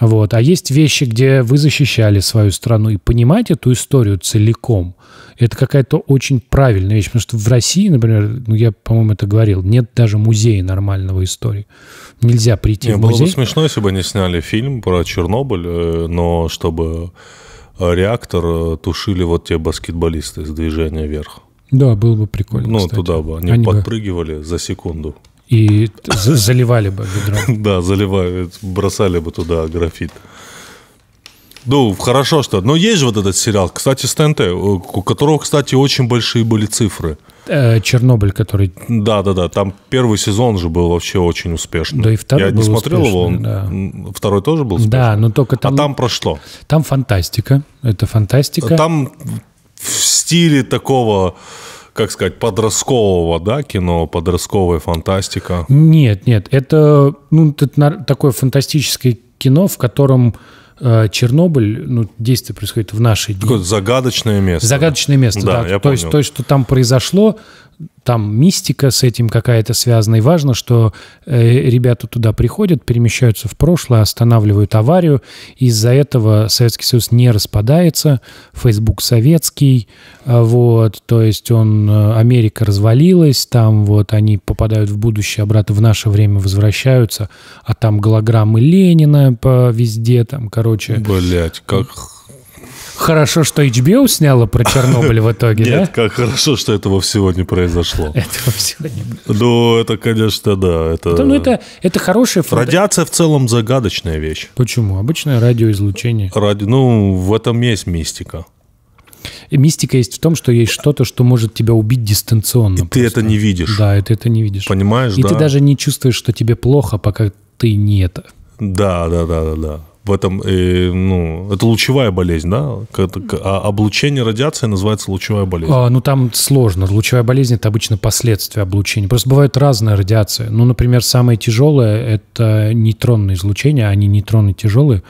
Вот. А есть вещи, где вы защищали свою страну, и понимать эту историю целиком, это какая-то очень правильная вещь, потому что в России, например, ну, я, по-моему, это говорил, нет даже музея нормального истории. Нельзя прийти не, в музей. Было бы смешно, если бы они сняли фильм про Чернобыль, э, но чтобы э, реактор э, тушили вот те баскетболисты с движения вверх. Да, было бы прикольно. Ну, кстати. туда бы они, они подпрыгивали бы... за секунду. И заливали бы ведро. Да, заливали, бросали бы туда графит. Ну, хорошо, что. Но есть же вот этот сериал, кстати, Стенте, э, у которого, кстати, очень большие были цифры. Э, Чернобыль, который. Да, да, да. Там первый сезон же был вообще очень успешный. Да и второй. Я был не смотрел его. Он... Да. Второй тоже был. Успешный. Да, но только а там. А там про что? Там фантастика. Это фантастика. Там в стиле такого как сказать, подросткового, да, кино, подростковая фантастика? Нет, нет, это, ну, это такое фантастическое кино, в котором э, Чернобыль, ну, действие происходит в наши дни. загадочное место. Загадочное место, да. да. Я то, помню. есть, то, что там произошло, там мистика с этим какая-то связана. И важно, что э, ребята туда приходят, перемещаются в прошлое, останавливают аварию. Из-за этого Советский Союз не распадается, Facebook советский, э, вот, то есть он, э, Америка развалилась, там вот они попадают в будущее, обратно в наше время возвращаются, а там голограммы Ленина по везде, там, короче. Блять, как хорошо, что HBO сняла про Чернобыль в итоге, да? Нет, как хорошо, что этого всего не произошло. Этого всего не произошло. Ну, это, конечно, да. Это... Потому, ну, это, это хорошая... Фунда... Радиация в целом загадочная вещь. Почему? Обычное радиоизлучение. Ради... Ну, в этом есть мистика. И мистика есть в том, что есть что-то, что может тебя убить дистанционно. И просто. ты это не видишь. Да, и ты это не видишь. Понимаешь, И да. ты даже не чувствуешь, что тебе плохо, пока ты не это. Да, да, да, да, да в этом, э, ну, это лучевая болезнь, да? А облучение радиации называется лучевая болезнь. А, ну, там сложно. Лучевая болезнь – это обычно последствия облучения. Просто бывают разные радиации. Ну, например, самое тяжелое – это нейтронное излучение. Они нейтроны тяжелые.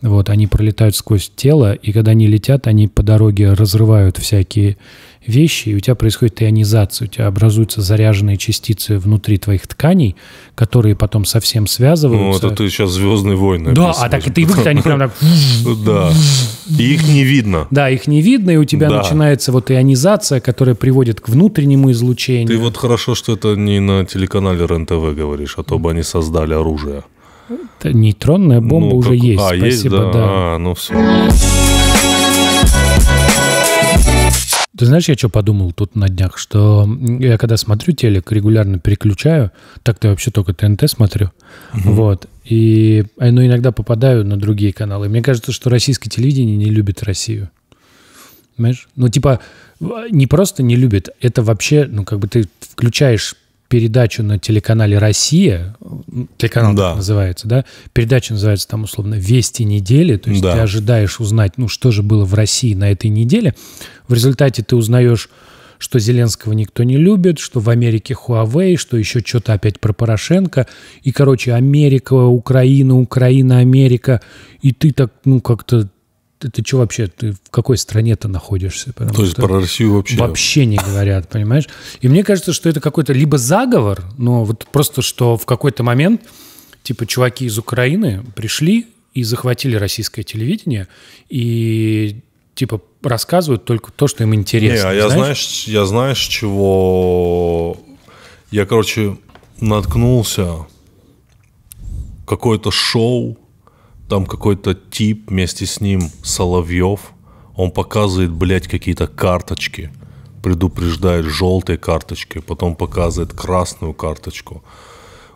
Вот, они пролетают сквозь тело, и когда они летят, они по дороге разрывают всякие вещи, и у тебя происходит ионизация, у тебя образуются заряженные частицы внутри твоих тканей, которые потом совсем связываются. Ну, это ты сейчас «Звездные войны». Да, а так это и выглядит, они прям так... Да, их не видно. Да, их не видно, и у тебя начинается вот ионизация, которая приводит к внутреннему излучению. Ты вот хорошо, что это не на телеканале РЕН-ТВ говоришь, а то бы они создали оружие. Это нейтронная бомба ну, уже есть. А, Спасибо, есть, да? да. А, ну все. Ты знаешь, я что подумал тут на днях? Что я когда смотрю телек, регулярно переключаю, так-то вообще только ТНТ смотрю, угу. вот, и а, ну, иногда попадаю на другие каналы. Мне кажется, что российское телевидение не любит Россию. Понимаешь? Ну, типа, а, не просто не любит, это вообще, ну, как бы ты включаешь передачу на телеканале «Россия», телеканал да. называется, да, передача называется там условно «Вести недели», то есть да. ты ожидаешь узнать, ну, что же было в России на этой неделе. В результате ты узнаешь, что Зеленского никто не любит, что в Америке Huawei, что еще что-то опять про Порошенко. И, короче, Америка, Украина, Украина, Америка. И ты так, ну, как-то ты, что вообще, ты в какой стране ты находишься? Потому То есть про Россию вообще? Вообще не говорят, понимаешь? И мне кажется, что это какой-то либо заговор, но вот просто, что в какой-то момент, типа, чуваки из Украины пришли и захватили российское телевидение, и типа рассказывают только то, что им интересно. Не, а я знаешь, я знаешь, чего... Я, короче, наткнулся какое-то шоу, там какой-то тип вместе с ним Соловьев. Он показывает, блядь, какие-то карточки. Предупреждает желтые карточки. Потом показывает красную карточку.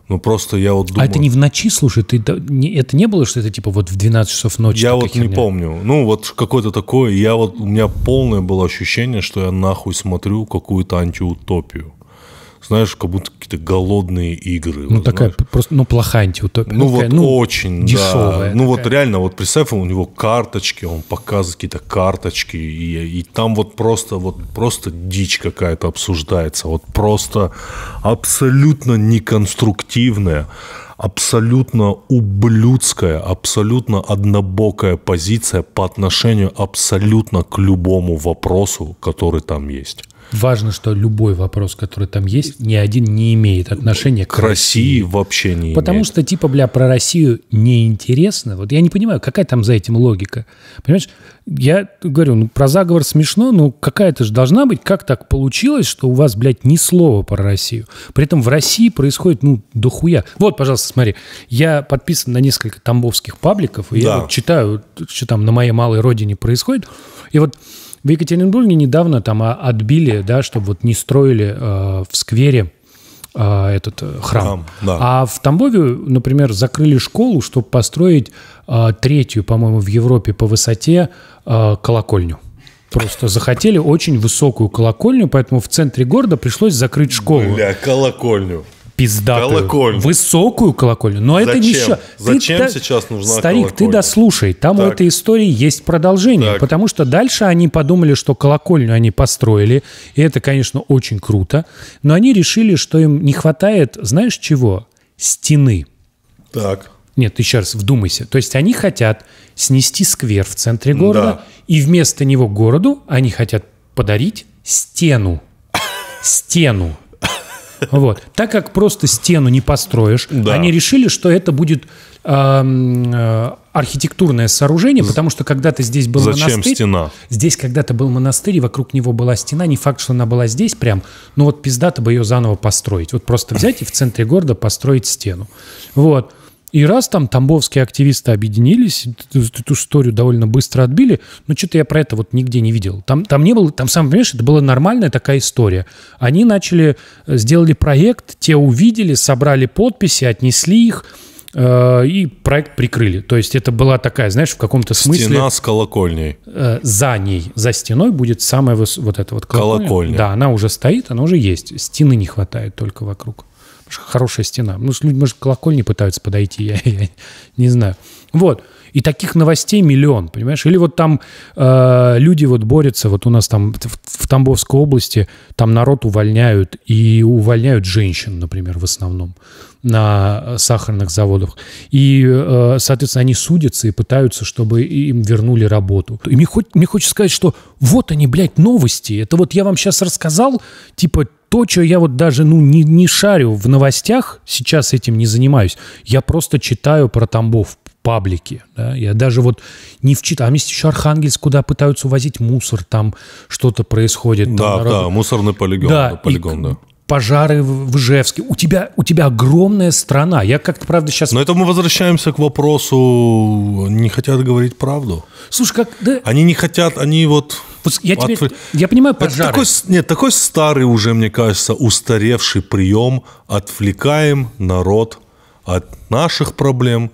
Ну просто я вот думаю... А это не в ночи, слушай, ты, это не было, что это типа вот в 12 часов ночи? Я вот не помню. Ну вот какое-то такое, я вот, у меня полное было ощущение, что я нахуй смотрю какую-то антиутопию знаешь, как будто какие-то голодные игры. Ну, вот, такая знаешь. просто, ну, плохая антиутопия. Ну, такая, вот ну, очень, дешевая. Ну, такая. вот реально, вот представь, у него карточки, он показывает какие-то карточки, и, и там вот просто, вот просто дичь какая-то обсуждается, вот просто абсолютно неконструктивная абсолютно ублюдская, абсолютно однобокая позиция по отношению абсолютно к любому вопросу, который там есть. Важно, что любой вопрос, который там есть, ни один не имеет отношения к, к России. России вообще не Потому имеет. что, типа, бля, про Россию неинтересно. Вот я не понимаю, какая там за этим логика. Понимаешь, я говорю, ну, про заговор смешно, но какая-то же должна быть. Как так получилось, что у вас, блядь, ни слова про Россию? При этом в России происходит, ну, дохуя. Вот, пожалуйста, смотри, я подписан на несколько тамбовских пабликов, и да. я вот читаю, что там на моей малой родине происходит. И вот в Екатеринбурге недавно там а, отбили, да, чтобы вот не строили э, в сквере а, э, этот храм. храм да. А в Тамбове, например, закрыли школу, чтобы построить э, третью, по-моему, в Европе по высоте э, колокольню просто захотели очень высокую колокольню, поэтому в центре города пришлось закрыть школу. Бля, колокольню пиздатую, колокольню. высокую колокольню. Но Зачем? это еще... Зачем ты, сейчас нужна Старик, колокольня? ты дослушай, там так. у этой истории есть продолжение, так. потому что дальше они подумали, что колокольню они построили, и это, конечно, очень круто, но они решили, что им не хватает, знаешь чего? Стены. Так. Нет, еще раз вдумайся. То есть они хотят снести сквер в центре города, да. и вместо него городу они хотят подарить стену. Стену. Вот. Так как просто стену не построишь, да. они решили, что это будет э, архитектурное сооружение, потому что когда-то здесь был Зачем монастырь. стена? Здесь когда-то был монастырь, и вокруг него была стена. Не факт, что она была здесь прям, но вот пиздато бы ее заново построить. Вот просто взять и в центре города построить стену. Вот. И раз там тамбовские активисты объединились, эту, эту историю довольно быстро отбили, но что-то я про это вот нигде не видел. Там, там не было, там, сам понимаешь, это была нормальная такая история. Они начали, э, сделали проект, те увидели, собрали подписи, отнесли их, э, и проект прикрыли. То есть это была такая, знаешь, в каком-то смысле... Стена с колокольней. Э, за ней, за стеной будет самая вот эта вот колокольня. колокольня. Да, она уже стоит, она уже есть. Стены не хватает только вокруг. Хорошая стена. Ну, люди, может, колокольни пытаются подойти, я, я не знаю. Вот. И таких новостей миллион, понимаешь? Или вот там э, люди вот борются, вот у нас там в, в Тамбовской области там народ увольняют, и увольняют женщин, например, в основном на сахарных заводах. И, э, соответственно, они судятся и пытаются, чтобы им вернули работу. И мне, хоть, мне хочется сказать, что вот они, блядь, новости. Это вот я вам сейчас рассказал, типа, то, что я вот даже ну, не, не шарю в новостях, сейчас этим не занимаюсь, я просто читаю про Тамбов паблики. Да? Я даже вот не вчитал. А есть еще Архангельск, куда пытаются увозить мусор, там что-то происходит. Там да, да, мусорный полигон. Да, полигон, и... да. Пожары в Ижевске. У тебя, у тебя огромная страна. Я как-то, правда, сейчас... Но это мы возвращаемся к вопросу, не хотят говорить правду. Слушай, как... Да... Они не хотят, они вот... Вот я, теперь, От... я понимаю поджары. Такой, нет, такой старый уже, мне кажется, устаревший прием. Отвлекаем народ от наших проблем,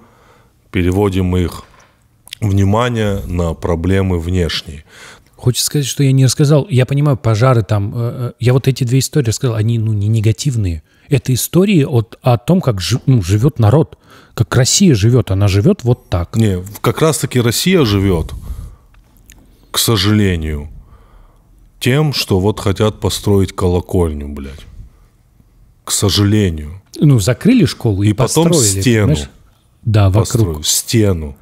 переводим их внимание на проблемы внешние. Хочется сказать, что я не рассказал. Я понимаю, пожары там... Э, э, я вот эти две истории рассказал, они ну, не негативные. Это истории от, о том, как ж, ну, живет народ, как Россия живет. Она живет вот так. Не, как раз-таки Россия живет к сожалению, тем, что вот хотят построить колокольню, блядь. К сожалению. Ну, закрыли школу и, и потом стену. Понимаешь? Да, вокруг. Построю. Стену.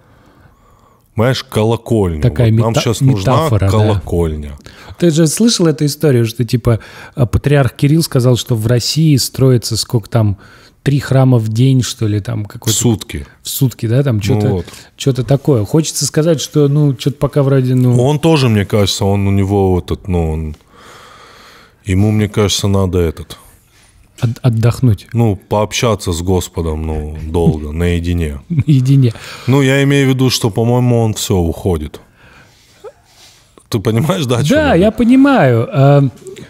Понимаешь, колокольню. Такая вот мета- нам сейчас метафора, колокольня. Да. Ты же слышал эту историю, что типа э, патриарх Кирилл сказал, что в России строится сколько там три храма в день, что ли, там какой-то... В сутки. В сутки, да, там что-то ну, вот. что такое. Хочется сказать, что, ну, что-то пока вроде, ну... Он тоже, мне кажется, он у него этот, ну, он... Ему, мне кажется, надо этот... От, отдохнуть. Ну, пообщаться с Господом, ну, долго, наедине. Наедине. Ну, я имею в виду, что, по-моему, он все уходит. Ты понимаешь, да? Да, я понимаю. А,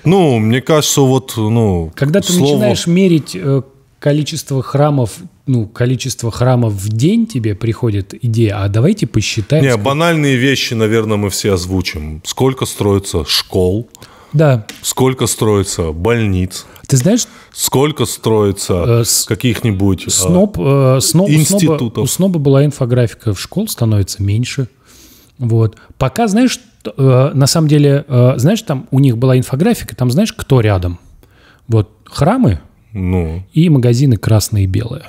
ну, мне кажется, вот, ну, когда ты начинаешь мерить э, количество храмов, ну, количество храмов в день тебе приходит идея, а давайте посчитаем... Не, сколько... банальные вещи, наверное, мы все озвучим. Сколько строится школ? Да. Сколько строится больниц? Ты знаешь... Сколько строится э, каких-нибудь... Сноб, э, сноб, э, институтов? У у сноба была инфографика. В школ становится меньше. Вот. Пока, знаешь, э, на самом деле, э, знаешь, там у них была инфографика, там знаешь, кто рядом? Вот храмы, ну. И магазины красные и белые.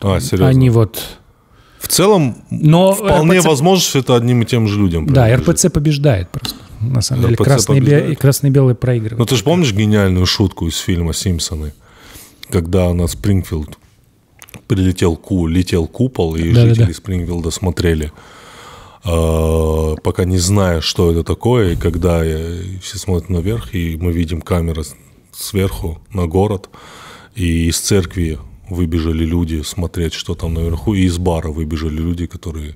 А, серьезно? Они вот... В целом, Но вполне РПЦ... возможно, что это одним и тем же людям. Да, РПЦ побеждает просто. На самом РПЦ деле, красные, бе... красные белые проигрывают. Ну ты же помнишь гениальную шутку из фильма «Симпсоны», когда на Спрингфилд прилетел ку, летел купол, и да, жители да, да. Спрингфилда смотрели а, пока не зная, что это такое, и когда э, все смотрят наверх, и мы видим камеры сверху на город, и из церкви выбежали люди смотреть, что там наверху, и из бара выбежали люди, которые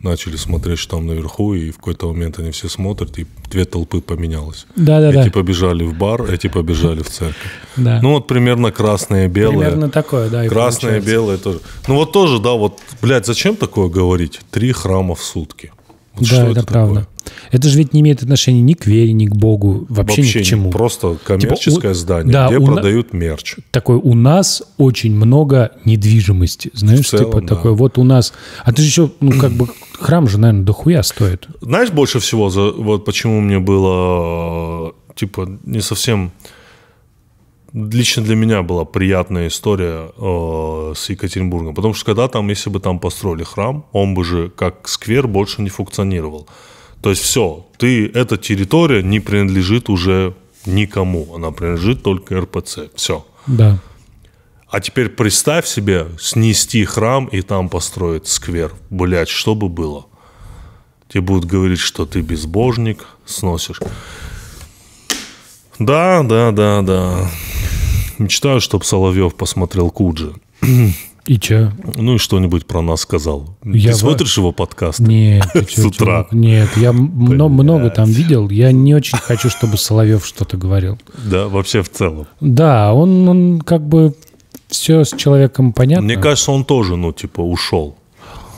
начали смотреть, что там наверху, и в какой-то момент они все смотрят, и две толпы поменялось. Да, да, эти да. Эти побежали в бар, эти побежали в церковь. Да. Ну вот примерно красное, белое. Примерно такое, да. Красное, белое тоже. Ну вот тоже, да, вот, блядь, зачем такое говорить? Три храма в сутки. Вот да, это, это правда. Такое? Это же ведь не имеет отношения ни к вере, ни к Богу, вообще, вообще ни к чему. Просто типа, коммерческое типа, здание, да, где продают на... мерч. Такой у нас очень много недвижимости. Знаешь, типа целом, типа да. такой вот у нас. А ты же еще, ну, как бы, храм же, наверное, дохуя стоит. Знаешь, больше всего, за, вот почему мне было типа не совсем лично для меня была приятная история э, с Екатеринбургом, потому что когда там, если бы там построили храм, он бы же как сквер больше не функционировал. То есть все, ты, эта территория не принадлежит уже никому, она принадлежит только РПЦ, все. Да. А теперь представь себе снести храм и там построить сквер. Блять, что бы было? Тебе будут говорить, что ты безбожник, сносишь. Да, да, да, да. Мечтаю, чтобы Соловьев посмотрел Куджи. И че? Ну и что-нибудь про нас сказал. Я ты в... смотришь его подкаст? Нет. С утра? Нет, я много, там видел. Я не очень хочу, чтобы Соловьев что-то говорил. Да, вообще в целом. Да, он как бы все с человеком понятно. Мне кажется, он тоже, ну, типа, ушел.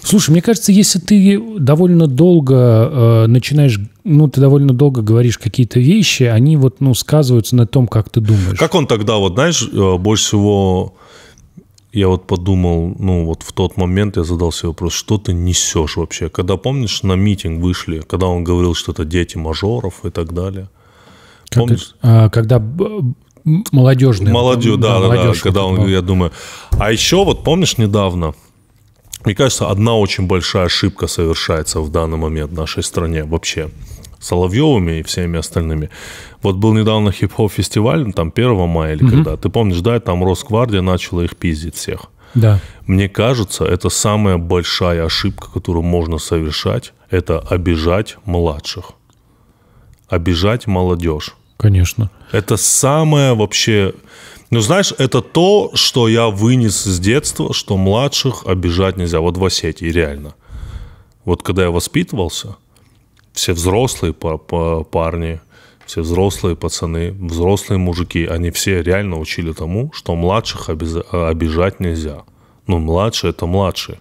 Слушай, мне кажется, если ты довольно долго э, начинаешь, ну, ты довольно долго говоришь какие-то вещи, они вот, ну, сказываются на том, как ты думаешь. Как он тогда, вот, знаешь, э, больше всего я вот подумал, ну, вот в тот момент я задал себе вопрос, что ты несешь вообще? Когда, помнишь, на митинг вышли, когда он говорил, что это дети мажоров и так далее. Как помнишь? Это, а, когда молодежный. Молодежь, да, да, да, молодежь, да, да когда он, я думаю. А еще вот помнишь недавно, мне кажется, одна очень большая ошибка совершается в данный момент в нашей стране вообще. Соловьевыми и всеми остальными. Вот был недавно хип-хоп фестиваль, ну, там 1 мая или угу. когда. Ты помнишь, да, там Росгвардия начала их пиздить всех. Да. Мне кажется, это самая большая ошибка, которую можно совершать, это обижать младших. Обижать молодежь. Конечно. Это самое вообще ну, знаешь, это то, что я вынес с детства, что младших обижать нельзя. Вот в Осетии, реально. Вот когда я воспитывался, все взрослые парни, все взрослые пацаны, взрослые мужики, они все реально учили тому, что младших обижать нельзя. Ну, младше это младше.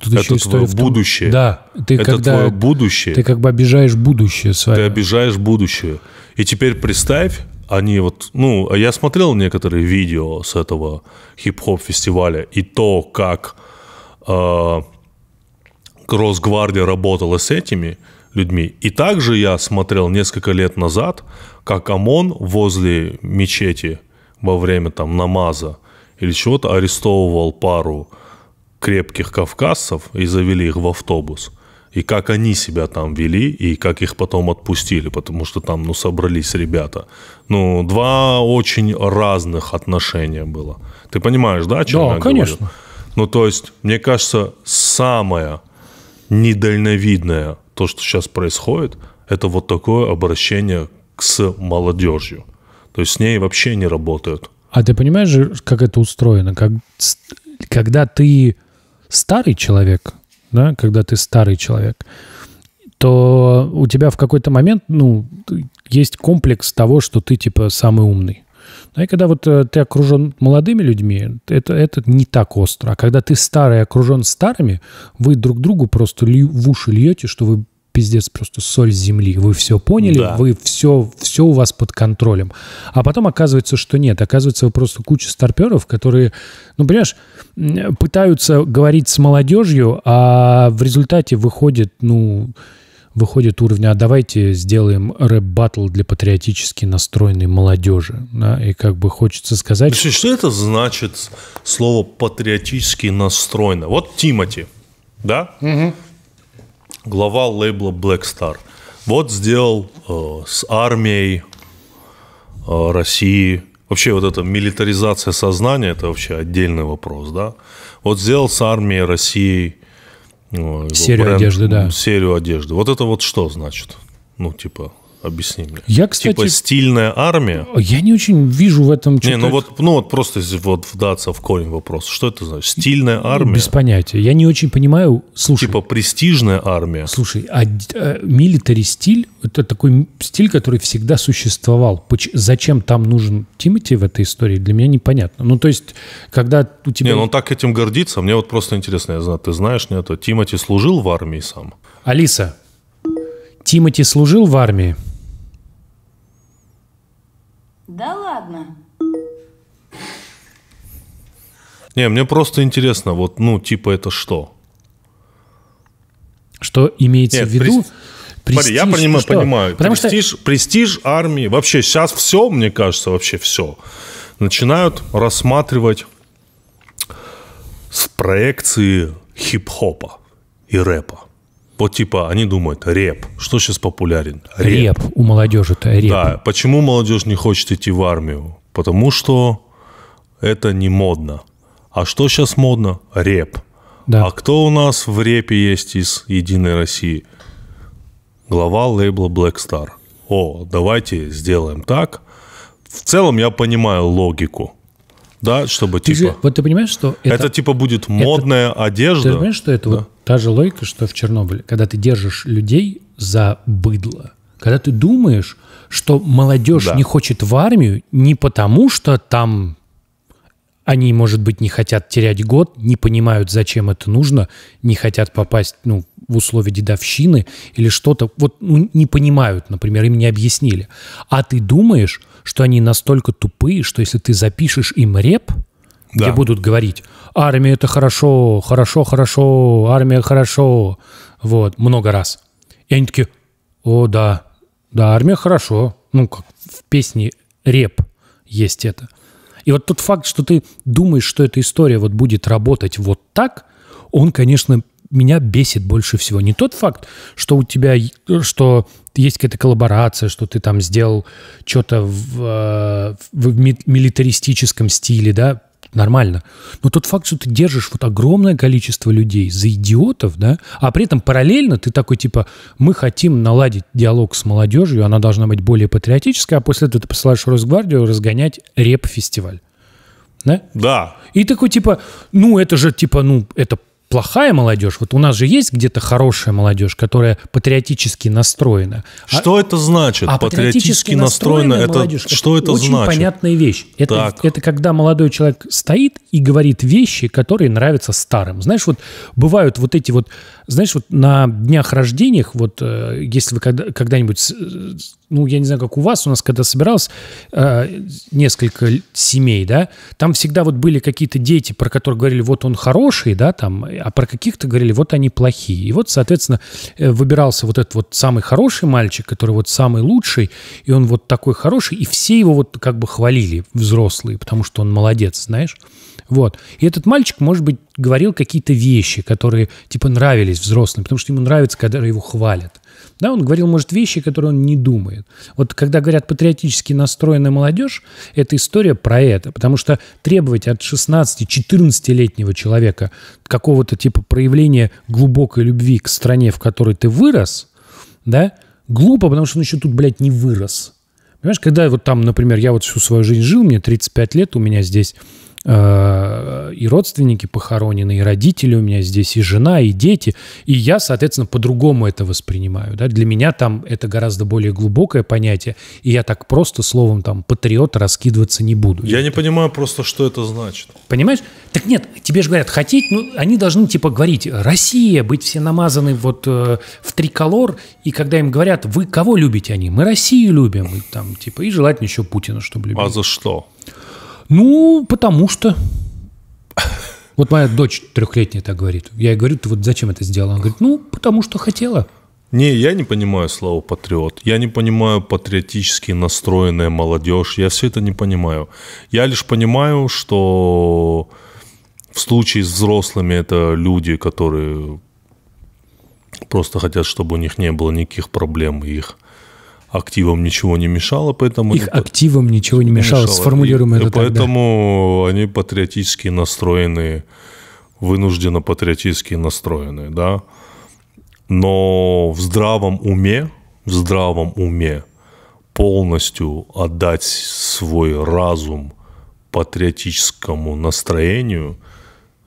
Тут это твое том... будущее. Да, ты это когда... твое будущее. Ты как бы обижаешь будущее свое. Ты обижаешь будущее. И теперь представь, они вот, ну, а я смотрел некоторые видео с этого хип-хоп фестиваля и то, как э, Росгвардия работала с этими людьми. И также я смотрел несколько лет назад, как ОМОН возле мечети во время там намаза или чего-то арестовывал пару крепких кавказцев и завели их в автобус и как они себя там вели, и как их потом отпустили, потому что там, ну, собрались ребята. Ну, два очень разных отношения было. Ты понимаешь, да, о чем да, я конечно. говорю? Ну, то есть, мне кажется, самое недальновидное то, что сейчас происходит, это вот такое обращение с молодежью. То есть с ней вообще не работают. А ты понимаешь, как это устроено? Как, когда ты старый человек, да, когда ты старый человек, то у тебя в какой-то момент, ну, есть комплекс того, что ты, типа, самый умный. Да, и когда вот э, ты окружен молодыми людьми, это, это не так остро. А когда ты старый окружен старыми, вы друг другу просто лью, в уши льете, что вы пиздец, просто соль земли. Вы все поняли, да. вы все, все у вас под контролем. А потом оказывается, что нет. Оказывается, вы просто куча старперов, которые, ну, понимаешь, пытаются говорить с молодежью, а в результате выходит, ну, выходит уровня, а давайте сделаем рэп-баттл для патриотически настроенной молодежи. Да? И как бы хочется сказать... Значит, что это значит слово патриотически настроено? Вот Тимати, да? Угу глава лейбла Black Star. Вот сделал э, с армией э, России. Вообще вот эта милитаризация сознания, это вообще отдельный вопрос, да. Вот сделал с армией России... Э, серию бренд, одежды, да. Серию одежды. Вот это вот что значит? Ну, типа, Объясни мне. Я, типа кстати... Типа стильная армия? Я не очень вижу в этом... Не, ну вот, ну вот просто вот вдаться в корень вопрос. Что это значит? Стильная армия? Без понятия. Я не очень понимаю... Слушай... Типа престижная армия? Слушай, а, а милитари стиль — это такой стиль, который всегда существовал. Поч- зачем там нужен Тимати в этой истории, для меня непонятно. Ну то есть, когда у тебя... Не, ну он так этим гордится. Мне вот просто интересно, я знаю, ты знаешь, нет? Тимати служил в армии сам? Алиса, Тимати служил в армии? Да ладно. Не, мне просто интересно, вот, ну, типа это что? Что имеется Нет, в виду? При... Престиж, я понимаю, ну что? понимаю. Потому престиж, что... престиж армии, вообще сейчас все, мне кажется, вообще все, начинают рассматривать с проекции хип-хопа и рэпа вот типа они думают, реп, что сейчас популярен? Реп. реп. У молодежи это реп. Да, почему молодежь не хочет идти в армию? Потому что это не модно. А что сейчас модно? Реп. Да. А кто у нас в репе есть из «Единой России»? Глава лейбла Black Star. О, давайте сделаем так. В целом я понимаю логику да, чтобы ты типа... Же, вот ты понимаешь, что... Это, это типа будет модная это, одежда. Ты понимаешь, что это да. вот та же логика, что в Чернобыле, когда ты держишь людей за быдло, когда ты думаешь, что молодежь да. не хочет в армию не потому, что там они, может быть, не хотят терять год, не понимают, зачем это нужно, не хотят попасть ну, в условия дедовщины или что-то. Вот ну, не понимают, например, им не объяснили. А ты думаешь, что они настолько тупые, что если ты запишешь им реп, да. где будут говорить «армия – это хорошо, хорошо, хорошо, армия – хорошо», вот, много раз. И они такие «О, да, да, армия – хорошо». Ну, как в песне «Реп» есть это. И вот тот факт, что ты думаешь, что эта история вот будет работать вот так, он, конечно, меня бесит больше всего. Не тот факт, что у тебя, что есть какая-то коллаборация, что ты там сделал что-то в, э, в милитаристическом стиле, да, нормально. Но тот факт, что ты держишь вот огромное количество людей за идиотов, да, а при этом параллельно ты такой типа, мы хотим наладить диалог с молодежью, она должна быть более патриотическая, а после этого ты посылаешь Росгвардию разгонять реп-фестиваль. Да? Да. И такой типа, ну это же типа, ну это плохая молодежь. Вот у нас же есть где-то хорошая молодежь, которая патриотически настроена. А что а, это значит? А патриотически, патриотически настроена это молодежь, что это, это очень значит? понятная вещь. Это, это когда молодой человек стоит и говорит вещи, которые нравятся старым. Знаешь, вот бывают вот эти вот, знаешь, вот на днях рождениях, вот э, если вы когда-нибудь э, ну, я не знаю, как у вас, у нас когда собиралось э, несколько семей, да, там всегда вот были какие-то дети, про которые говорили, вот он хороший, да, там, а про каких-то говорили, вот они плохие. И вот, соответственно, э, выбирался вот этот вот самый хороший мальчик, который вот самый лучший, и он вот такой хороший, и все его вот как бы хвалили, взрослые, потому что он молодец, знаешь. Вот. И этот мальчик, может быть, говорил какие-то вещи, которые, типа, нравились взрослым, потому что ему нравится, когда его хвалят. Да, он говорил, может, вещи, которые он не думает. Вот когда говорят патриотически настроенная молодежь, это история про это. Потому что требовать от 16-14-летнего человека какого-то типа проявления глубокой любви к стране, в которой ты вырос, да, глупо, потому что он еще тут, блядь, не вырос. Понимаешь, когда вот там, например, я вот всю свою жизнь жил, мне 35 лет, у меня здесь Э, и родственники похоронены, и родители у меня здесь, и жена, и дети. И я, соответственно, по-другому это воспринимаю. Да? Для меня там это гораздо более глубокое понятие, и я так просто словом там патриот раскидываться не буду. Я не понимаю просто, что это значит. Понимаешь? Так нет, тебе же говорят, хотеть, ну, они должны типа говорить, Россия, быть все намазаны вот э, в триколор, и когда им говорят, вы кого любите они? Мы Россию любим, и, там, типа, и желательно еще Путина, чтобы любили. А за что? Ну, потому что... Вот моя дочь трехлетняя так говорит. Я ей говорю, ты вот зачем это сделала? Она говорит, ну, потому что хотела. Не, я не понимаю слово патриот. Я не понимаю патриотически настроенная молодежь. Я все это не понимаю. Я лишь понимаю, что в случае с взрослыми это люди, которые просто хотят, чтобы у них не было никаких проблем, и их активам ничего не мешало, поэтому... Их активам ничего не мешало, мешало. сформулируем и, это и тогда. Поэтому они патриотически настроенные, вынужденно патриотически настроенные, да. Но в здравом уме, в здравом уме полностью отдать свой разум патриотическому настроению –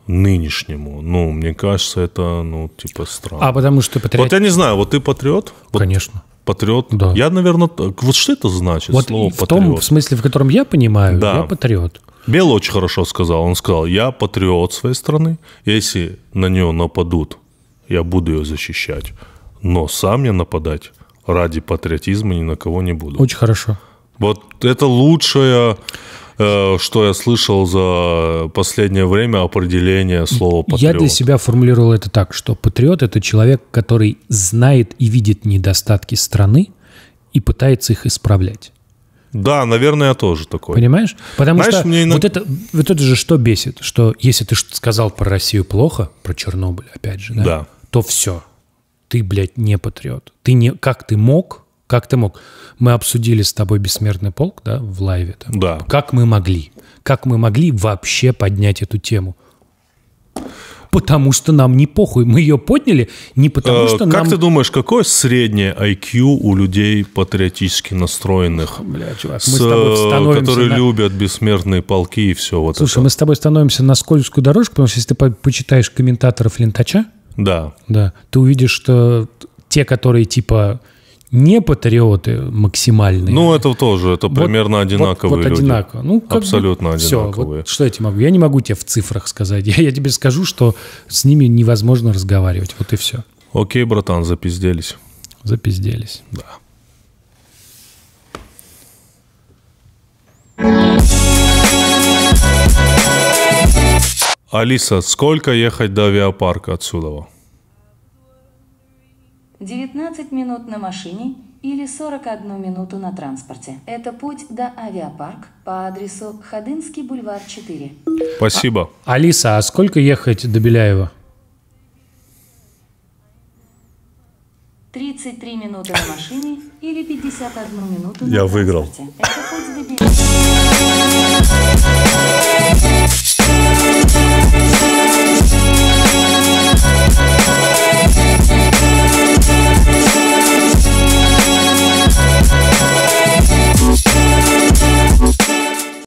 нынешнему. Ну, мне кажется, это, ну, типа, странно. А потому что патриот... Вот я не знаю, вот ты патриот? Конечно патриот. Да. Я, наверное, вот что это значит? Вот слово в патриот? том в смысле, в котором я понимаю, да. я патриот. Белый очень хорошо сказал. Он сказал, я патриот своей страны. Если на нее нападут, я буду ее защищать. Но сам я нападать ради патриотизма ни на кого не буду. Очень хорошо. Вот это лучшая Э, что я слышал за последнее время определение слова патриот. Я для себя формулировал это так, что патриот – это человек, который знает и видит недостатки страны и пытается их исправлять. Да, наверное, я тоже такой. Понимаешь? Потому Знаешь, что мне... вот, это, вот это же что бесит, что если ты сказал про Россию плохо, про Чернобыль, опять же, да, да. то все, ты, блядь, не патриот. Ты не, как ты мог как ты мог? Мы обсудили с тобой «Бессмертный полк», да, в лайве. Там. Да. Как мы могли? Как мы могли вообще поднять эту тему? Потому что нам не похуй. Мы ее подняли не потому, э, что как нам... Как ты думаешь, какое среднее IQ у людей патриотически настроенных? Бля, чувак, мы с, с тобой э, становимся... Которые на... любят бессмертные полки и все вот Слушай, это. мы с тобой становимся на скользкую дорожку, потому что если ты по почитаешь комментаторов Лентача, да. да, ты увидишь, что те, которые типа не патриоты максимальные. Ну, это тоже, это примерно вот, одинаковые вот, вот люди. одинаково. Ну, как Абсолютно бы, одинаковые. Все, вот, что я тебе могу? Я не могу тебе в цифрах сказать. Я, я тебе скажу, что с ними невозможно разговаривать. Вот и все. Окей, братан, запизделись. Запизделись. Да. Алиса, сколько ехать до авиапарка отсюда? 19 минут на машине или 41 минуту на транспорте. Это путь до авиапарк по адресу Ходынский бульвар 4. Спасибо. А, Алиса, а сколько ехать до Беляева? 33 минуты на машине или 51 минуту на Я транспорте. выиграл. Это путь до Беляева.